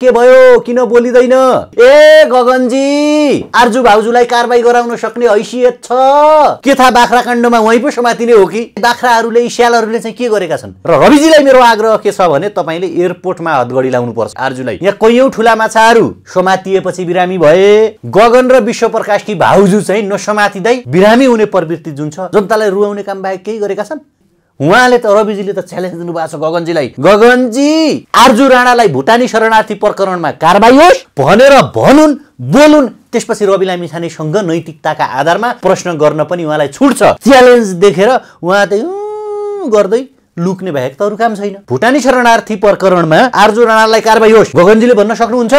के भयो किन बोलिँदैन ए गगनजी आर्जु भाउजूलाई कारवाही गराउन सक्ने हैसियत छ के थाहा बाख्रा काण्डमा उहीँ पो समातिने हो कि बाख्राहरूले स्यालहरूले चाहिँ के गरेका छन् र रविजीलाई मेरो आग्रह के छ भने तपाईँले एयरपोर्टमा हतगडी लाउनु पर्छ आर्जुलाई यहाँ कैयौँ ठुला माछाहरू समातिएपछि बिरामी भए गगन र विश्व प्रकाशकी भाउजू चाहिँ नसमातिँदै बिरामी हुने प्रवृत्ति जुन छ जनतालाई रुवाउने काम बाहेक केही गरेका छन् उहाँले त रविजीले त च्यालेन्ज दिनुभएको छ गगनजीलाई गगनजी आर्जु राणालाई भुटानी शरणार्थी प्रकरणमा कारवाही होस् भनेर भनुन् बोलुन् त्यसपछि रवि लामिछानेसँग नैतिकताका आधारमा प्रश्न गर्न पनि उहाँलाई छुट छ च्यालेन्ज देखेर उहाँ चाहिँ गर्दै लुक्ने बाहेक त अरू काम छैन भुटानी शरणार्थी प्रकरणमा आर्जु राणालाई कारवाही होस् गगनजीले भन्न सक्नुहुन्छ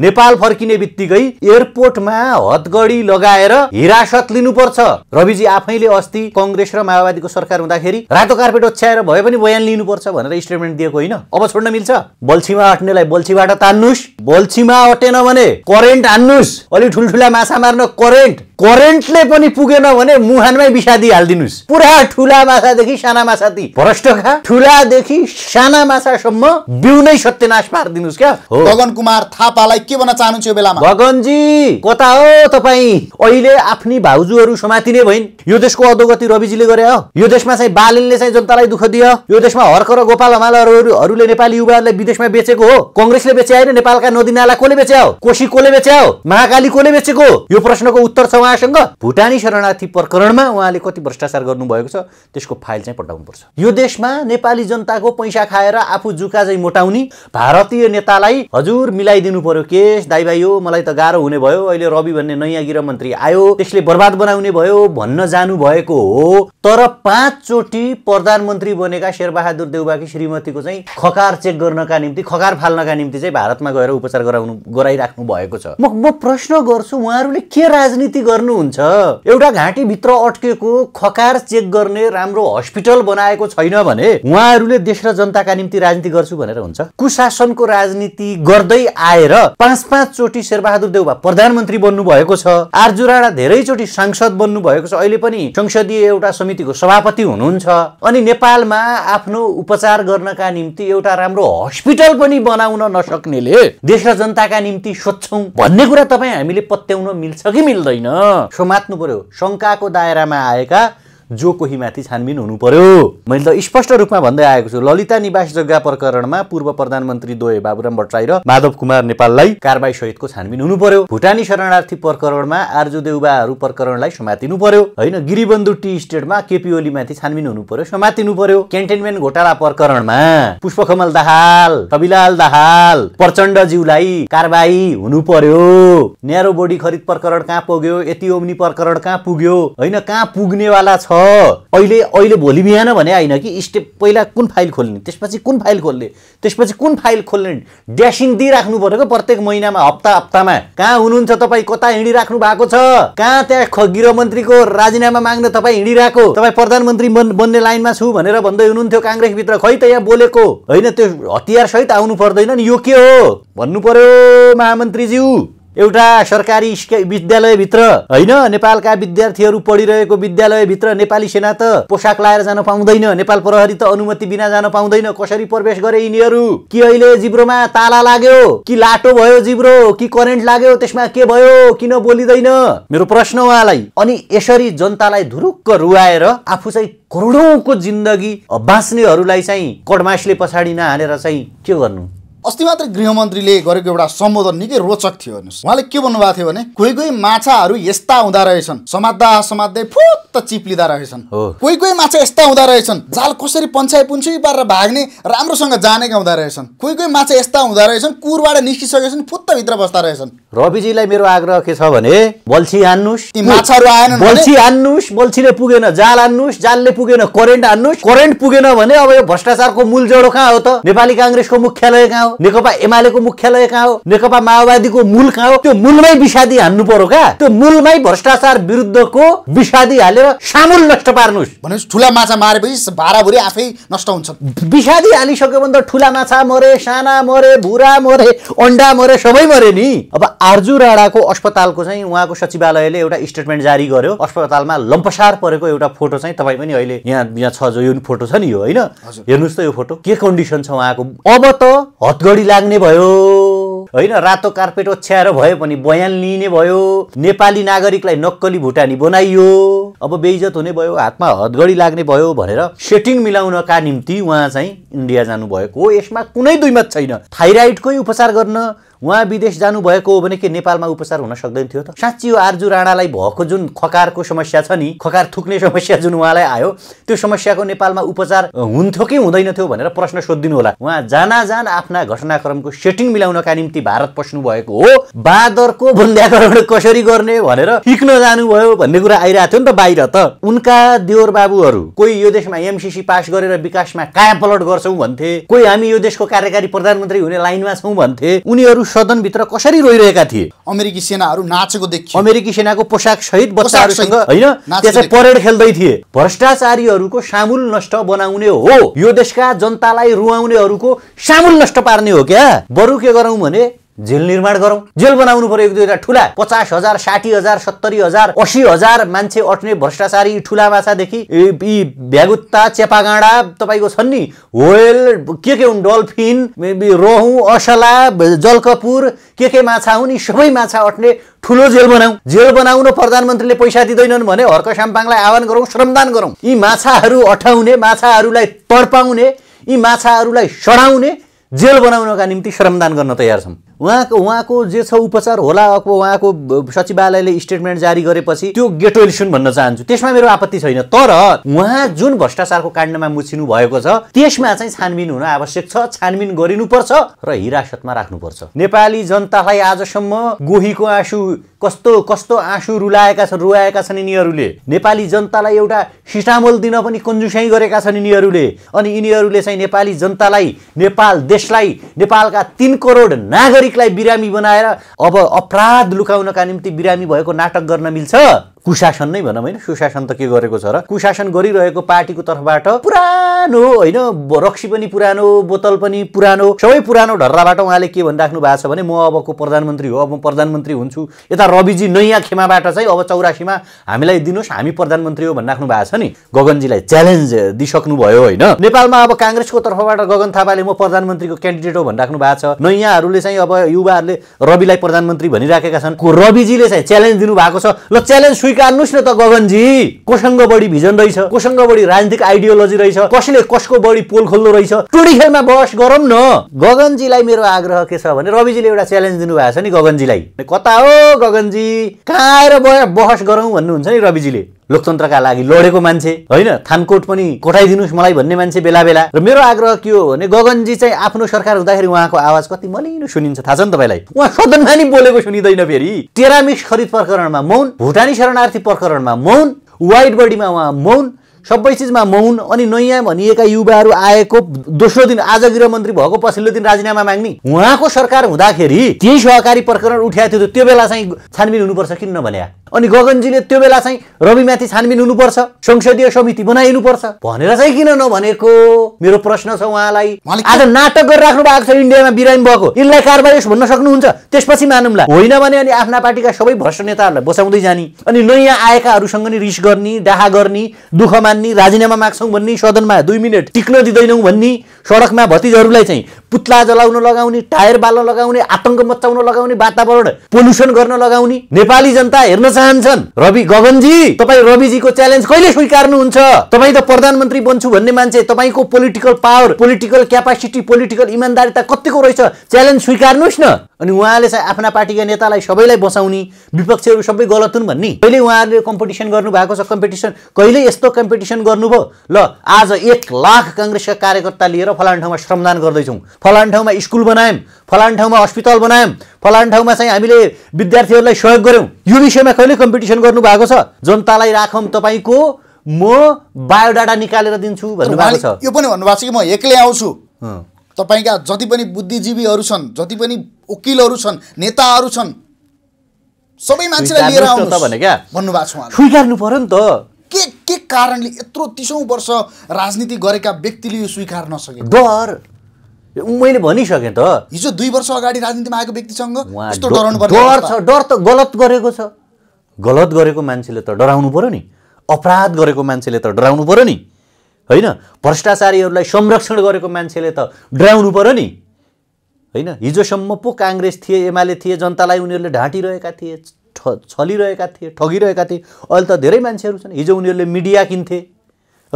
नेपाल फर्किने बित्तिकै एयरपोर्टमा हतगडी लगाएर हिरासत लिनुपर्छ रविजी आफैले अस्ति कङ्ग्रेस र माओवादीको सरकार हुँदाखेरि रातो कार्पेट ओछ्याएर भए पनि बयान लिनुपर्छ भनेर स्टेटमेन्ट दिएको होइन अब छोड्न मिल्छ बल्छीमा अट्नेलाई बल्छीबाट तान्नुहोस् बल्छीमा अटेन भने करेन्ट हान्नुहोस् अलि ठुल्ठुला माछा मार्न करेन्ट करेन्टले पनि पुगेन भने मुहानमै विषादी हालिदिनुहोस् पुरा ठुला माछादेखि साना माछा ती भ्रष्टका ठुलादेखि साना माछासम्म बिउ नै सत्यनाश पारिदिनुहोस् क्या गगन कुमार थापालाई के भन्न चाहनुहुन्छ यो बेलामा भगनजी कता हो तपाईँ अहिले आफ्नै भाउजूहरू समातिने भइन् यो देशको अधोगति रविजीले गरे हो यो देशमा चाहिँ बालनले चाहिँ जनतालाई दुःख दियो यो देशमा हर्क र गोपाल हमालहरूले नेपाली युवाहरूलाई विदेशमा बेचेको हो कङ्ग्रेसले बेचे आएर नेपालका नदीनाला कसले बेच्या हो कोशी कसले बेच्या हो महाकाली कसले बेचेको यो प्रश्नको उत्तर छ उहाँसँग भुटानी शरणार्थी प्रकरणमा उहाँले कति भ्रष्टाचार गर्नुभएको छ त्यसको फाइल चाहिँ पठाउनुपर्छ यो देशमा नेपाली जनताको पैसा खाएर आफू जुका चाहिँ मोटाउने भारतीय नेतालाई हजुर मिलाइदिनु पर्यो के दाई भाइ हो मलाई त गाह्रो हुने भयो अहिले रवि भन्ने नयाँ गृह मन्त्री आयो त्यसले बर्बाद बनाउने भयो भन्न भएको हो तर पाँचचोटि प्रधानमन्त्री बनेका शेरबहादुर देउबाकी श्रीमतीको चाहिँ खकार चेक गर्नका निम्ति खकार फाल्नका निम्ति चाहिँ भारतमा गएर उपचार गराउनु गराइराख्नु भएको छ म प्रश्न गर्छु उहाँहरूले के राजनीति गर्नुहुन्छ एउटा भित्र अट्केको खकार चेक गर्ने राम्रो हस्पिटल बनाएको छैन भने उहाँहरूले देश र जनताका निम्ति राजनीति गर्छु भनेर हुन्छ कुशासनको राजनीति गर्दै आएर पाँच पाँचचोटि शेरबहादुर देउबा प्रधानमन्त्री बन्नुभएको छ आरजु राणा धेरैचोटि सांसद बन्नु भएको छ अहिले पनि संसदीय एउटा समितिको सभापति हुनुहुन्छ अनि नेपालमा आफ्नो उपचार गर्नका निम्ति एउटा राम्रो हस्पिटल पनि बनाउन नसक्नेले देश र जनताका निम्ति सोध्छौँ भन्ने कुरा तपाईँ हामीले पत्याउन मिल्छ कि मिल्दैन समात्नु पर्यो शङ्काको दायरामा आएका जो माथि छानबिन हुनु पर्यो मैले त स्पष्ट रूपमा भन्दै आएको छु ललिता निवास जग्गा प्रकरणमा पूर्व प्रधानमन्त्री दोहे बाबुराम भट्टराई र माधव कुमार नेपाललाई कारवाही सहितको छानबिन हुनु पर्यो भुटानी शरणार्थी प्रकरणमा आर्जु देउबाहरू प्रकरणलाई समातिनु पर्यो होइन गिरिबन्धु टी स्टेटमा केपी ओलीमाथि छानबिन हुनु पर्यो समातिनु पर्यो क्यान्टेनमेन्ट घोटाला प्रकरणमा पुष्पकमल दाहाल कविलाल दाहाल प्रचण्ड जीवलाई कारवाही हुनु पर्यो न्यारो बोडी खरिद प्रकरण कहाँ पुग्यो यति ओम्नी प्रकरण कहाँ पुग्यो होइन कहाँ पुग्नेवाला छ अहिले अहिले भोलि बिहान भने आइन कि स्टेप पहिला कुन फाइल खोल्ने त्यसपछि कुन फाइल खोल्ने त्यसपछि कुन फाइल खोल्ने ड्यासिङ दिइराख्नु पऱ्यो क्या प्रत्येक महिनामा हप्ता हप्तामा कहाँ हुनुहुन्छ तपाईँ कता हिँडिराख्नु भएको छ कहाँ त्यहाँ गृहमन्त्रीको राजीनामा माग्न तपाईँ हिँडिरहेको तपाईँ प्रधानमन्त्री बन्ने लाइनमा छु भनेर भन्दै हुनुहुन्थ्यो काङ्ग्रेसभित्र खै त यहाँ बोलेको होइन त्यो हतियार सहित आउनु पर्दैन नि यो के हो भन्नु पर्यो महामन्त्रीज्यू एउटा सरकारी विद्यालयभित्र होइन नेपालका विद्यार्थीहरू पढिरहेको विद्यालयभित्र नेपाली सेना त पोसाक लाएर जान पाउँदैन नेपाल प्रहरी त अनुमति बिना जान पाउँदैन कसरी प्रवेश गरे यिनीहरू कि अहिले जिब्रोमा ताला लाग्यो कि लाटो भयो जिब्रो कि करेन्ट लाग्यो त्यसमा के भयो किन बोलिँदैन मेरो प्रश्न उहाँलाई अनि यसरी जनतालाई धुरुक्क रुवाएर आफू चाहिँ करोडौँको जिन्दगी बाँच्नेहरूलाई चाहिँ कडमासले पछाडि नहालेर चाहिँ के गर्नु अस्ति मात्रै गृहमन्त्रीले गरेको एउटा सम्बोधन निकै रोचक थियो हेर्नुहोस् उहाँले के भन्नुभएको थियो भने कोही कोही माछाहरू यस्ता हुँदा रहेछन् समात्दा समात्दै फुत्त चिप्लिँदा रहेछन् कोही कोही माछा यस्ता हुँदा रहेछन् जाल कसरी पन्छाइ पुन्छी पारेर भाग्ने राम्रोसँग जानेका हुँदा रहेछन् कोही कोही माछा यस्ता हुँदा रहेछन् कुरबाट निस्किसकेछन् भित्र बस्दा रहेछन् रविजीलाई मेरो आग्रह के छ भने बल्छी हान्नुहोस् ती माछाहरू आएन बल्छी हान्नुहोस् बल्छीले पुगेन जाल हान्नुहोस् जालले पुगेन करेन्ट हान्नुहोस् करेन्ट पुगेन भने अब यो भ्रष्टाचारको मूल जडो कहाँ हो त नेपाली काङ्ग्रेसको मुख्यालय कहाँ हो हो नेकपा एमालेको मुख्यालय कहाँ हो नेकपा माओवादीको मूल कहाँ हो त्यो मूलमै विषादी हान्नु पर्यो क्या त्यो मूलमै भ्रष्टाचार विरुद्धको विषादी हालेर सामुल नष्ट पार्नुहोस् भनेपछि ठुला माछा मारेपछि भाराभुरी आफै नष्ट हुन्छ विषादी हालिसक्यो भने त ठुला माछा मरे साना मरे भुरा मरे अन्डा मरे सबै मरे नि अब आर्जु राणाको अस्पतालको चाहिँ उहाँको सचिवालयले एउटा स्टेटमेन्ट जारी गर्यो अस्पतालमा लम्पसार परेको एउटा फोटो चाहिँ तपाईँ पनि अहिले यहाँ यहाँ छ जो यो फोटो छ नि यो होइन हेर्नुहोस् त यो फोटो के कन्डिसन छ उहाँको अब त हत गढी लाग्ने भयो होइन रातो कार्पेट ओछ्याएर भए पनि बयान लिइने भयो नेपाली नागरिकलाई नक्कली भुटानी बनाइयो अब बेइज्जत हुने भयो हातमा हदगडी लाग्ने भयो भनेर सेटिङ मिलाउनका निम्ति उहाँ चाहिँ इन्डिया जानुभएको हो यसमा कुनै दुईमत छैन थाइराइडकै उपचार गर्न उहाँ विदेश जानुभएको हो भने के नेपालमा उपचार हुन सक्दैन थियो त साँच्ची हो आर्जु राणालाई भएको जुन खकारको समस्या छ नि खकार थुक्ने समस्या जुन उहाँलाई आयो त्यो समस्याको नेपालमा उपचार हुन्थ्यो कि हुँदैन थियो भनेर प्रश्न सोधिदिनु होला उहाँ जाना जान आफ्ना घटनाक्रमको सेटिङ मिलाउनका निम्ति भारत पस्नु भएको हो बादरको भन्ध्याकरण कसरी गर्ने भनेर हिक्न जानुभयो भन्ने कुरा आइरहेको थियो नि त बाहिर त उनका देवर बाबुहरू कोही यो देशमा एमसिसी पास गरेर विकासमा कायम पलट गर्छौँ भन्थे कोही हामी यो देशको कार्यकारी प्रधानमन्त्री हुने लाइनमा छौँ भन्थे उनीहरू सदनभित्र कसरी रोइरहेका थिए अमेरिकी सेनाहरू नाचेको देखियो अमेरिकी सेनाको पोसाक सहित बच्चाहरूसँग होइन त्यसै परेड खेल्दै थिए भ्रष्टाचारीहरूको सामुल नष्ट बनाउने हो यो देशका जनतालाई रुवाउनेहरूको सामुल नष्ट पार्ने हो क्या बरु के गरौँ भने जेल निर्माण गरौँ जेल बनाउनु पर्यो एक दुईवटा ठुला पचास हजार साठी हजार सत्तरी हजार असी हजार मान्छे अट्ने भ्रष्टाचारी ठुला माछादेखि यी भ्यागुत्ता चेपागाँडा तपाईँको छन् नि होयल के के हुन् डल्फिन रोहु असला जलकपुर के के माछा हुन् यी सबै माछा अट्ने ठुलो जेल बनाऊ जेल बनाउन प्रधानमन्त्रीले पैसा दिँदैनन् भने हर्क साम्पाङलाई आह्वान गरौँ श्रमदान गरौँ यी माछाहरू अठाउने माछाहरूलाई तडपाउने यी माछाहरूलाई सडाउने जेल बनाउनका निम्ति श्रमदान गर्न तयार छौँ उहाँको उहाँको जे छ उपचार होला उहाँको सचिवालयले स्टेटमेन्ट जारी गरेपछि त्यो गेटोल्युसन भन्न चाहन्छु त्यसमा मेरो आपत्ति छैन तर उहाँ जुन भ्रष्टाचारको काण्डमा मुछिनु भएको छ त्यसमा चाहिँ छानबिन हुन आवश्यक छ छानबिन गरिनुपर्छ र हिरासतमा राख्नुपर्छ नेपाली जनतालाई आजसम्म गोहीको आँसु कस्तो कस्तो आँसु रुलाएका छन् रुवाएका छन् यिनीहरूले नेपाली जनतालाई एउटा सिटामोल दिन पनि कन्जुसाइ गरेका छन् यिनीहरूले अनि यिनीहरूले चाहिँ नेपाली जनतालाई नेपाल देशलाई नेपालका तिन करोड नागरिक नागरिकलाई बिरामी बनाएर अब अपराध लुकाउनका निम्ति बिरामी भएको नाटक गर्न मिल्छ कुशासन नै भनौँ होइन सुशासन त के गरेको छ र कुशासन गरिरहेको पार्टीको तर्फबाट पुरानो होइन रक्सी पनि पुरानो बोतल पनि पुरानो सबै पुरानो ढर्राबाट उहाँले के भनिराख्नु भएको छ भने म अबको प्रधानमन्त्री हो अब म प्रधानमन्त्री हुन्छु यता रविजी नयाँ खेमाबाट चाहिँ अब चौरासीमा हामीलाई दिनुहोस् हामी प्रधानमन्त्री हो भनिराख्नु भएको छ नि गगनजीलाई च्यालेन्ज दिइसक्नुभयो होइन नेपालमा अब काङ्ग्रेसको तर्फबाट गगन थापाले म प्रधानमन्त्रीको क्यान्डिडेट हो भनिराख्नु भएको छ नयाँहरूले चाहिँ अब युवाहरूले रविलाई प्रधानमन्त्री भनिराखेका छन् रविजीले चाहिँ च्यालेन्ज दिनुभएको छ ल च्यालेन्ज निकाल्नुहोस् न त गगनजी कोसँग बढी भिजन रहेछ कोसँग बढी राजनीतिक आइडियोलोजी रहेछ कसले कसको बढी पोल खोल्दो रहेछ टोडी खेलमा बहस गरौँ न गगनजीलाई मेरो आग्रह के छ भने रविजीले एउटा च्यालेन्ज दिनुभएको छ नि गगनजीलाई कता हो गगनजी कहाँ आएर बहस गरौँ भन्नुहुन्छ नि रविजीले लोकतन्त्रका लागि लडेको मान्छे होइन थानकोट पनि कोठाइदिनुहोस् मलाई भन्ने मान्छे बेला बेला र मेरो आग्रह के हो भने गगनजी चाहिँ आफ्नो सरकार हुँदाखेरि उहाँको आवाज कति मलिनो सुनिन्छ थाहा छ नि तपाईँलाई उहाँ सदनमा नि बोलेको सुनिँदैन फेरि टेरामिक्स खरिद प्रकरणमा मौन भुटानी शरणार्थी प्रकरणमा मौन वाइट बडीमा उहाँ मौन सबै चिजमा मौन अनि नयाँ भनिएका युवाहरू आएको दोस्रो दिन आज गृहमन्त्री भएको पछिल्लो दिन राजीनामा माग्ने उहाँको सरकार हुँदाखेरि त्यही सहकारी प्रकरण उठाएको थियो त्यो बेला चाहिँ छानबिन हुनुपर्छ किन नभन्या अनि गगनजीले त्यो बेला चाहिँ रविमाथि छानबिन हुनुपर्छ संसदीय समिति बनाइनुपर्छ भनेर चाहिँ किन नभनेको मेरो प्रश्न छ उहाँलाई आज नाटक गरिराख्नु भएको छ इन्डियामा बिरामी भएको यिनलाई कारबाही भन्न सक्नुहुन्छ त्यसपछि मानौँला होइन भने अनि आफ्ना पार्टीका सबै भ्रष्ट नेताहरूलाई बसाउँदै जाने अनि नयाँ आएकाहरूसँग नि रिस गर्ने डाहा गर्ने दुःख मान्ने राजीनामा माग्छौँ भन्ने सदनमा दुई मिनट टिक्न दिँदैनौँ भन्ने सडकमा भतिजहरूलाई चाहिँ पुत्ला जलाउन लगाउने टायर बाल्न लगाउने आतङ्क मचाउन लगाउने वातावरण पोल्युसन गर्न लगाउने नेपाली जनता हेर्न चाहन्छन् रवि गगनजी तपाईँ रविजीको च्यालेन्ज कहिले स्वीकार्नुहुन्छ तपाईँ त प्रधानमन्त्री बन्छु भन्ने मान्छे तपाईँको political power political capacity political इमान्दारिता कतिको रहेछ च्यालेन्ज स्वीकार्नुहोस् न अनि उहाँले चाहिँ आफ्ना पार्टीका नेतालाई सबैलाई बसाउने विपक्षीहरू सबै गलत हुन् भन्ने कहिले उहाँहरूले कम्पिटिसन गर्नुभएको छ कम्पिटिसन कहिले यस्तो कम्पिटिसन गर्नुभयो ल आज एक लाख काङ्ग्रेसका कार्यकर्ता लिएर फलान ठाउँमा श्रमदान गर्दैछौँ फलान ठाउँमा स्कुल बनायौँ फलान ठाउँमा अस्पताल बनायौँ फलान ठाउँमा चाहिँ हामीले विद्यार्थीहरूलाई सहयोग गऱ्यौँ यो विषयमा कहिले तपाईँले कम्पिटिसन गर्नुभएको छ जनतालाई राखौँ तपाईँको म बायोडाटा निकालेर दिन्छु भन्नुभएको छ यो पनि भन्नुभएको छ कि म एक्लै आउँछु तपाईँका जति पनि बुद्धिजीवीहरू छन् जति पनि वकिलहरू छन् नेताहरू छन् सबै मान्छेलाई लिएर आउनु भने क्या भन्नुभएको छ स्वीकार्नु पऱ्यो नि त के के कारणले यत्रो तिसौँ वर्ष राजनीति गरेका व्यक्तिले यो स्वीकार नसके डर मैले भनिसकेँ त हिजो दुई वर्ष अगाडि राजनीतिमा आएको व्यक्तिसँग डर छ डर त गलत गरेको छ गलत गरेको मान्छेले त डराउनु पऱ्यो नि अपराध गरेको मान्छेले त डराउनु पऱ्यो नि होइन भ्रष्टाचारीहरूलाई संरक्षण गरेको मान्छेले त डराउनु पऱ्यो नि होइन हिजोसम्म पो काङ्ग्रेस थिए एमाले थिए जनतालाई उनीहरूले ढाँटिरहेका थिए छलिरहेका थिए ठगिरहेका थिए अहिले त धेरै मान्छेहरू छन् हिजो उनीहरूले मिडिया किन्थे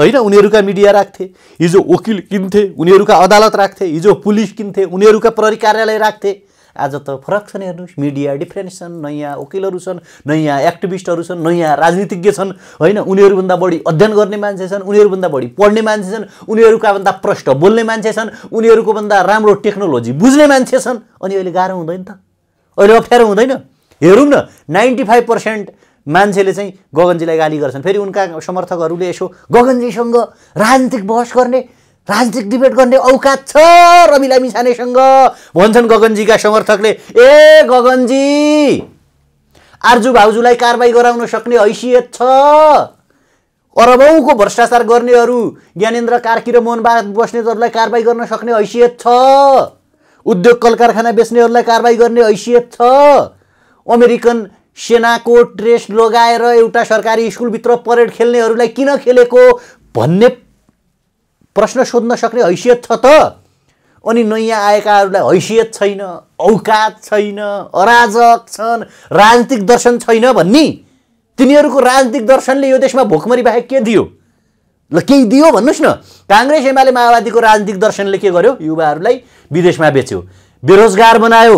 होइन उनीहरूका मिडिया राख्थे हिजो वकिल किन्थे उनीहरूका अदालत राख्थे हिजो पुलिस किन्थे उनीहरूका प्रहरी कार्यालय राख्थे आज त फरक छन् हेर्नुहोस् मिडिया डिफ्रेन्ट छन् नयाँ वकिलहरू छन् नयाँ एक्टिभिस्टहरू छन् नयाँ राजनीतिज्ञ छन् होइन उनीहरूभन्दा बढी अध्ययन गर्ने मान्छे छन् उनीहरूभन्दा बढी पढ्ने मान्छे छन् उनीहरूका भन्दा प्रष्ट बोल्ने मान्छे छन् उनीहरूको भन्दा राम्रो टेक्नोलोजी बुझ्ने मान्छे छन् अनि अहिले गाह्रो हुँदैन त अहिले अप्ठ्यारो हुँदैन हेरौँ न नाइन्टी फाइभ पर्सेन्ट मान्छेले चाहिँ गगनजीलाई गाली गर्छन् फेरि उनका समर्थकहरूले यसो गगनजीसँग राजनीतिक बहस गर्ने राजनीतिक डिबेट गर्ने औकात छ रमिला मिसानेसँग भन्छन् गगनजीका समर्थकले ए गगनजी आर्जु भाउजूलाई कारवाही गराउन सक्ने हैसियत छ अरबौँको भ्रष्टाचार गर्नेहरू ज्ञानेन्द्र कार्की र मोहन बस्नेतहरूलाई कारवाही गर्न सक्ने हैसियत छ उद्योग कल कारखाना बेच्नेहरूलाई कारवाही गर्ने हैसियत छ अमेरिकन सेनाको ड्रेस लगाएर एउटा सरकारी स्कुलभित्र परेड खेल्नेहरूलाई किन खेलेको भन्ने प्रश्न सोध्न सक्ने हैसियत छ त अनि नयाँ आएकाहरूलाई हैसियत छैन औकात छैन अराजक छन् राजनीतिक दर्शन छैन भन्ने तिनीहरूको राजनीतिक दर्शनले यो देशमा भोकमरी बाहेक के दियो ल केही दियो भन्नुहोस् न काङ्ग्रेस एमाले माओवादीको राजनीतिक दर्शनले के गर्यो युवाहरूलाई विदेशमा बेच्यो बेरोजगार बनायो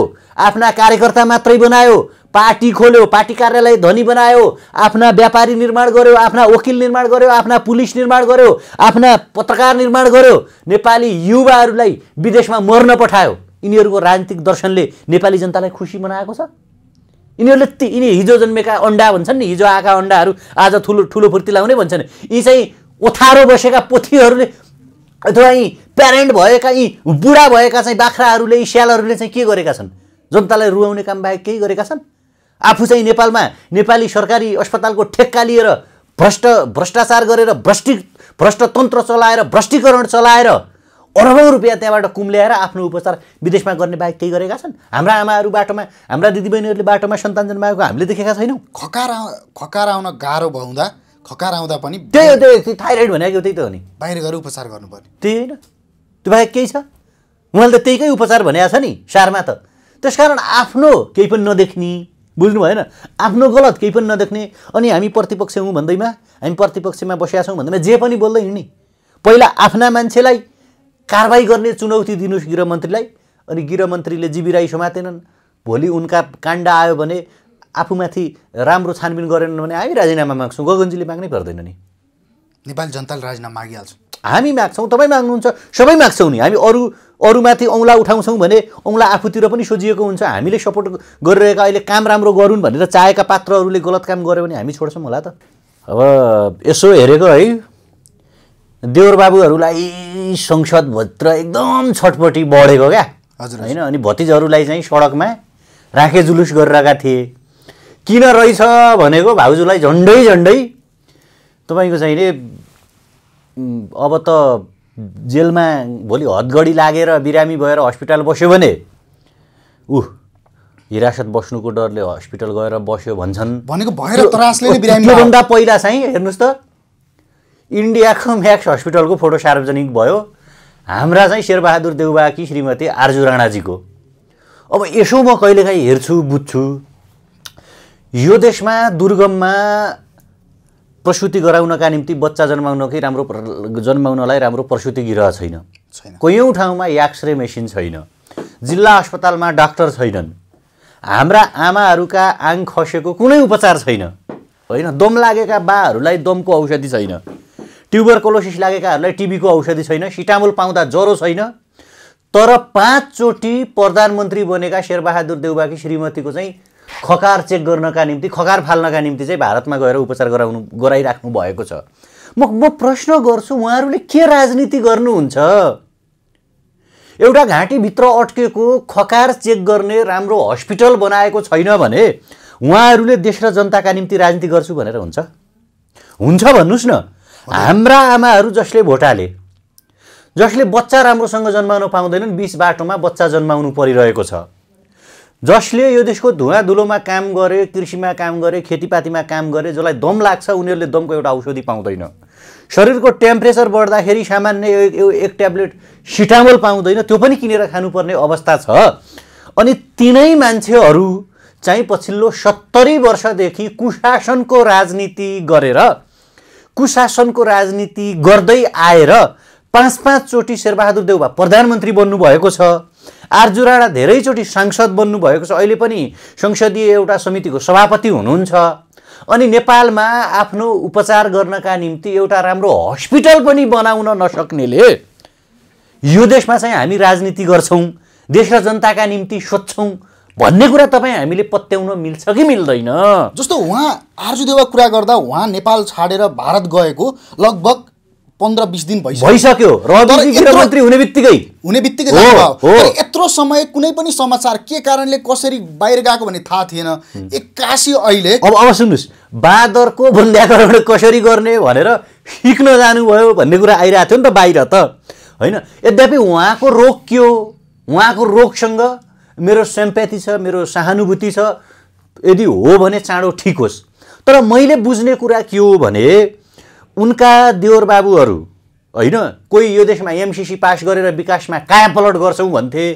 आफ्ना कार्यकर्ता मात्रै बनायो पार्टी खोल्यो पार्टी कार्यालय धनी बनायो आफ्ना व्यापारी निर्माण गर्यो आफ्ना वकिल निर्माण गर्यो आफ्ना पुलिस निर्माण गर्यो आफ्ना पत्रकार निर्माण गर्यो नेपाली युवाहरूलाई विदेशमा मर्न पठायो यिनीहरूको राजनीतिक दर्शनले नेपाली जनतालाई खुसी बनाएको छ यिनीहरूले ती यिनी हिजो जन्मेका अन्डा भन्छन् नि हिजो आएका अन्डाहरू आज ठुलो ठुलो फुर्ती लाउने भन्छन् यी चाहिँ ओथारो बसेका पोथीहरूले अथवा यी प्यारेन्ट भएका यी बुढा भएका चाहिँ बाख्राहरूले यी स्यालहरूले चाहिँ के गरेका छन् जनतालाई रुवाउने काम बाहेक केही गरेका छन् आफू चाहिँ नेपालमा नेपाली सरकारी अस्पतालको ठेक्का लिएर भ्रष्ट भ्रष्टाचार गरेर भ्रष्टि भ्रष्टतन्त्र चलाएर भ्रष्टीकरण चलाएर अरबौँ रुपियाँ त्यहाँबाट कुम्ल्याएर आफ्नो उपचार विदेशमा गर्ने बाहेक केही गरेका छन् हाम्रा आमाहरू बाटोमा हाम्रा दिदीबहिनीहरूले बाटोमा सन्तान जन्माएको हामीले देखेका छैनौँ खकार खकार आउन गाह्रो भाउँदा खकार आउँदा पनि त्यही हो त्यही थाइरोइड भनेको त्यही त हो नि बाहिर गएर उपचार गर्नुपर्ने त्यही होइन त्यो बाहेक केही छ उहाँले त त्यहीकै उपचार भनेको छ नि सारमा त त्यसकारण आफ्नो केही पनि नदेख्ने बुझ्नु भएन आफ्नो गलत केही पनि नदेख्ने अनि हामी प्रतिपक्ष हौँ भन्दैमा हामी प्रतिपक्षमा बसेका छौँ भन्दैमा जे पनि बोल्दै हिँड्ने पहिला आफ्ना मान्छेलाई कारवाही गर्ने चुनौती दिनुहोस् गृहमन्त्रीलाई अनि गृहमन्त्रीले जिबिराई समातेनन् भोलि उनका काण्ड आयो भने आफूमाथि राम्रो छानबिन गरेनन् भने हामी राजीनामा माग्छौँ गगनजीले माग्नै पर्दैन नि नेपाली जनताले राजीनामा मागिहाल्छ हामी माग्छौँ तपाईँ माग्नुहुन्छ सबै माग्छौँ नि हामी अरू अरूमाथि औँला उठाउँछौँ भने औँला आफूतिर पनि सोझिएको हुन्छ हामीले सपोर्ट गरिरहेका अहिले काम राम्रो गरौँ भनेर चाहेका पात्रहरूले गलत काम गऱ्यो भने हामी छोड्छौँ होला त अब यसो हेरेको है देवरबाबुहरूलाई संसदभित्र एकदम छटपट्टि बढेको क्या हजुर होइन अनि भतिजहरूलाई चाहिँ सडकमा राखे जुलुस गरिरहेका थिए किन रहेछ भनेको भाउजूलाई झन्डै झन्डै तपाईँको चाहिँ अब त जेलमा भोलि हदगडी लागेर बिरामी भएर हस्पिटल बस्यो भने ऊ हिरासत बस्नुको डरले हस्पिटल गएर बस्यो भन्छन् भनेको भएर त्रासले त्योभन्दा पहिला चाहिँ हेर्नुहोस् त इन्डियाको म्याक्स हस्पिटलको फोटो सार्वजनिक भयो हाम्रा चाहिँ शेरबहादुर देउबाकी श्रीमती आर्जु राणाजीको अब यसो म कहिलेकाहीँ हेर्छु बुझ्छु यो देशमा दुर्गममा प्रसुति गराउनका निम्ति बच्चा जन्माउनकै राम्रो जन्माउनलाई राम्रो प्रसुति गृह छैन छैन कैयौँ ठाउँमा एक्सरे मेसिन छैन जिल्ला अस्पतालमा डाक्टर छैनन् हाम्रा आमाहरूका आङ खसेको कुनै उपचार छैन होइन दम लागेका बाहरूलाई दमको औषधि छैन ट्युबरकोलोसिस लागेकाहरूलाई टिबीको औषधि छैन सिटामोल पाउँदा ज्वरो छैन तर पाँचचोटि प्रधानमन्त्री बनेका शेरबहादुर देउबाकी श्रीमतीको चाहिँ खकार चेक गर्नका निम्ति खकार फाल्नका निम्ति चाहिँ भारतमा गएर उपचार गराउनु गराइराख्नु भएको छ म म प्रश्न गर्छु उहाँहरूले के राजनीति गर्नुहुन्छ एउटा घाँटीभित्र अट्केको खकार चेक गर्ने राम्रो हस्पिटल बनाएको छैन भने उहाँहरूले देश र जनताका निम्ति राजनीति गर्छु भनेर हुन्छ हुन्छ भन्नुहोस् न हाम्रा आमाहरू जसले भोटाले जसले बच्चा राम्रोसँग जन्माउन पाउँदैनन् बिच बाटोमा बच्चा जन्माउनु परिरहेको छ जसले यो देशको धुलोमा काम गरे कृषिमा काम गरे खेतीपातीमा काम गरे जसलाई दम लाग्छ उनीहरूले दमको एउटा औषधि पाउँदैन शरीरको टेम्परेचर बढ्दाखेरि सामान्य एक ट्याब्लेट सिटामोल पाउँदैन त्यो पनि किनेर खानुपर्ने अवस्था छ अनि तिनै मान्छेहरू चाहिँ पछिल्लो सत्तरी वर्षदेखि कुशासनको राजनीति गरेर कुशासनको राजनीति गर्दै आएर पाँच पाँचचोटि शेरबहादुर देउबा प्रधानमन्त्री बन्नुभएको छ आरजु राणा धेरैचोटि सांसद बन्नुभएको छ अहिले पनि संसदीय एउटा समितिको सभापति हुनुहुन्छ अनि नेपालमा आफ्नो उपचार गर्नका निम्ति एउटा राम्रो हस्पिटल पनि बनाउन नसक्नेले यो देशमा चाहिँ हामी राजनीति गर्छौँ देश र जनताका निम्ति सोध्छौँ भन्ने कुरा तपाईँ हामीले पत्याउन मिल्छ कि मिल्दैन जस्तो उहाँ आर्जुदेव कुरा गर्दा उहाँ नेपाल छाडेर भारत गएको लगभग पन्ध्र बिस दिन भइसक्यो भइसक्यो हुने बित्तिकै हुने बित्तिकै यत्रो समय कुनै पनि समाचार के कारणले कसरी बाहिर गएको भन्ने थाहा थिएन एक्कासी अहिले अब अब सुन्नुहोस् बाँदरको बन्द्याकरण कसरी गर्ने भनेर सिक्न जानुभयो भन्ने कुरा आइरहेको थियो नि त बाहिर त होइन यद्यपि उहाँको रोग के हो उहाँको रोगसँग मेरो सेम्प्याथी छ मेरो सहानुभूति छ यदि हो भने चाँडो ठिक होस् तर मैले बुझ्ने कुरा के हो भने उनका देवर बाबुहरू होइन कोही यो देशमा एमसिसी पास गरेर विकासमा काया पलट गर्छौँ भन्थे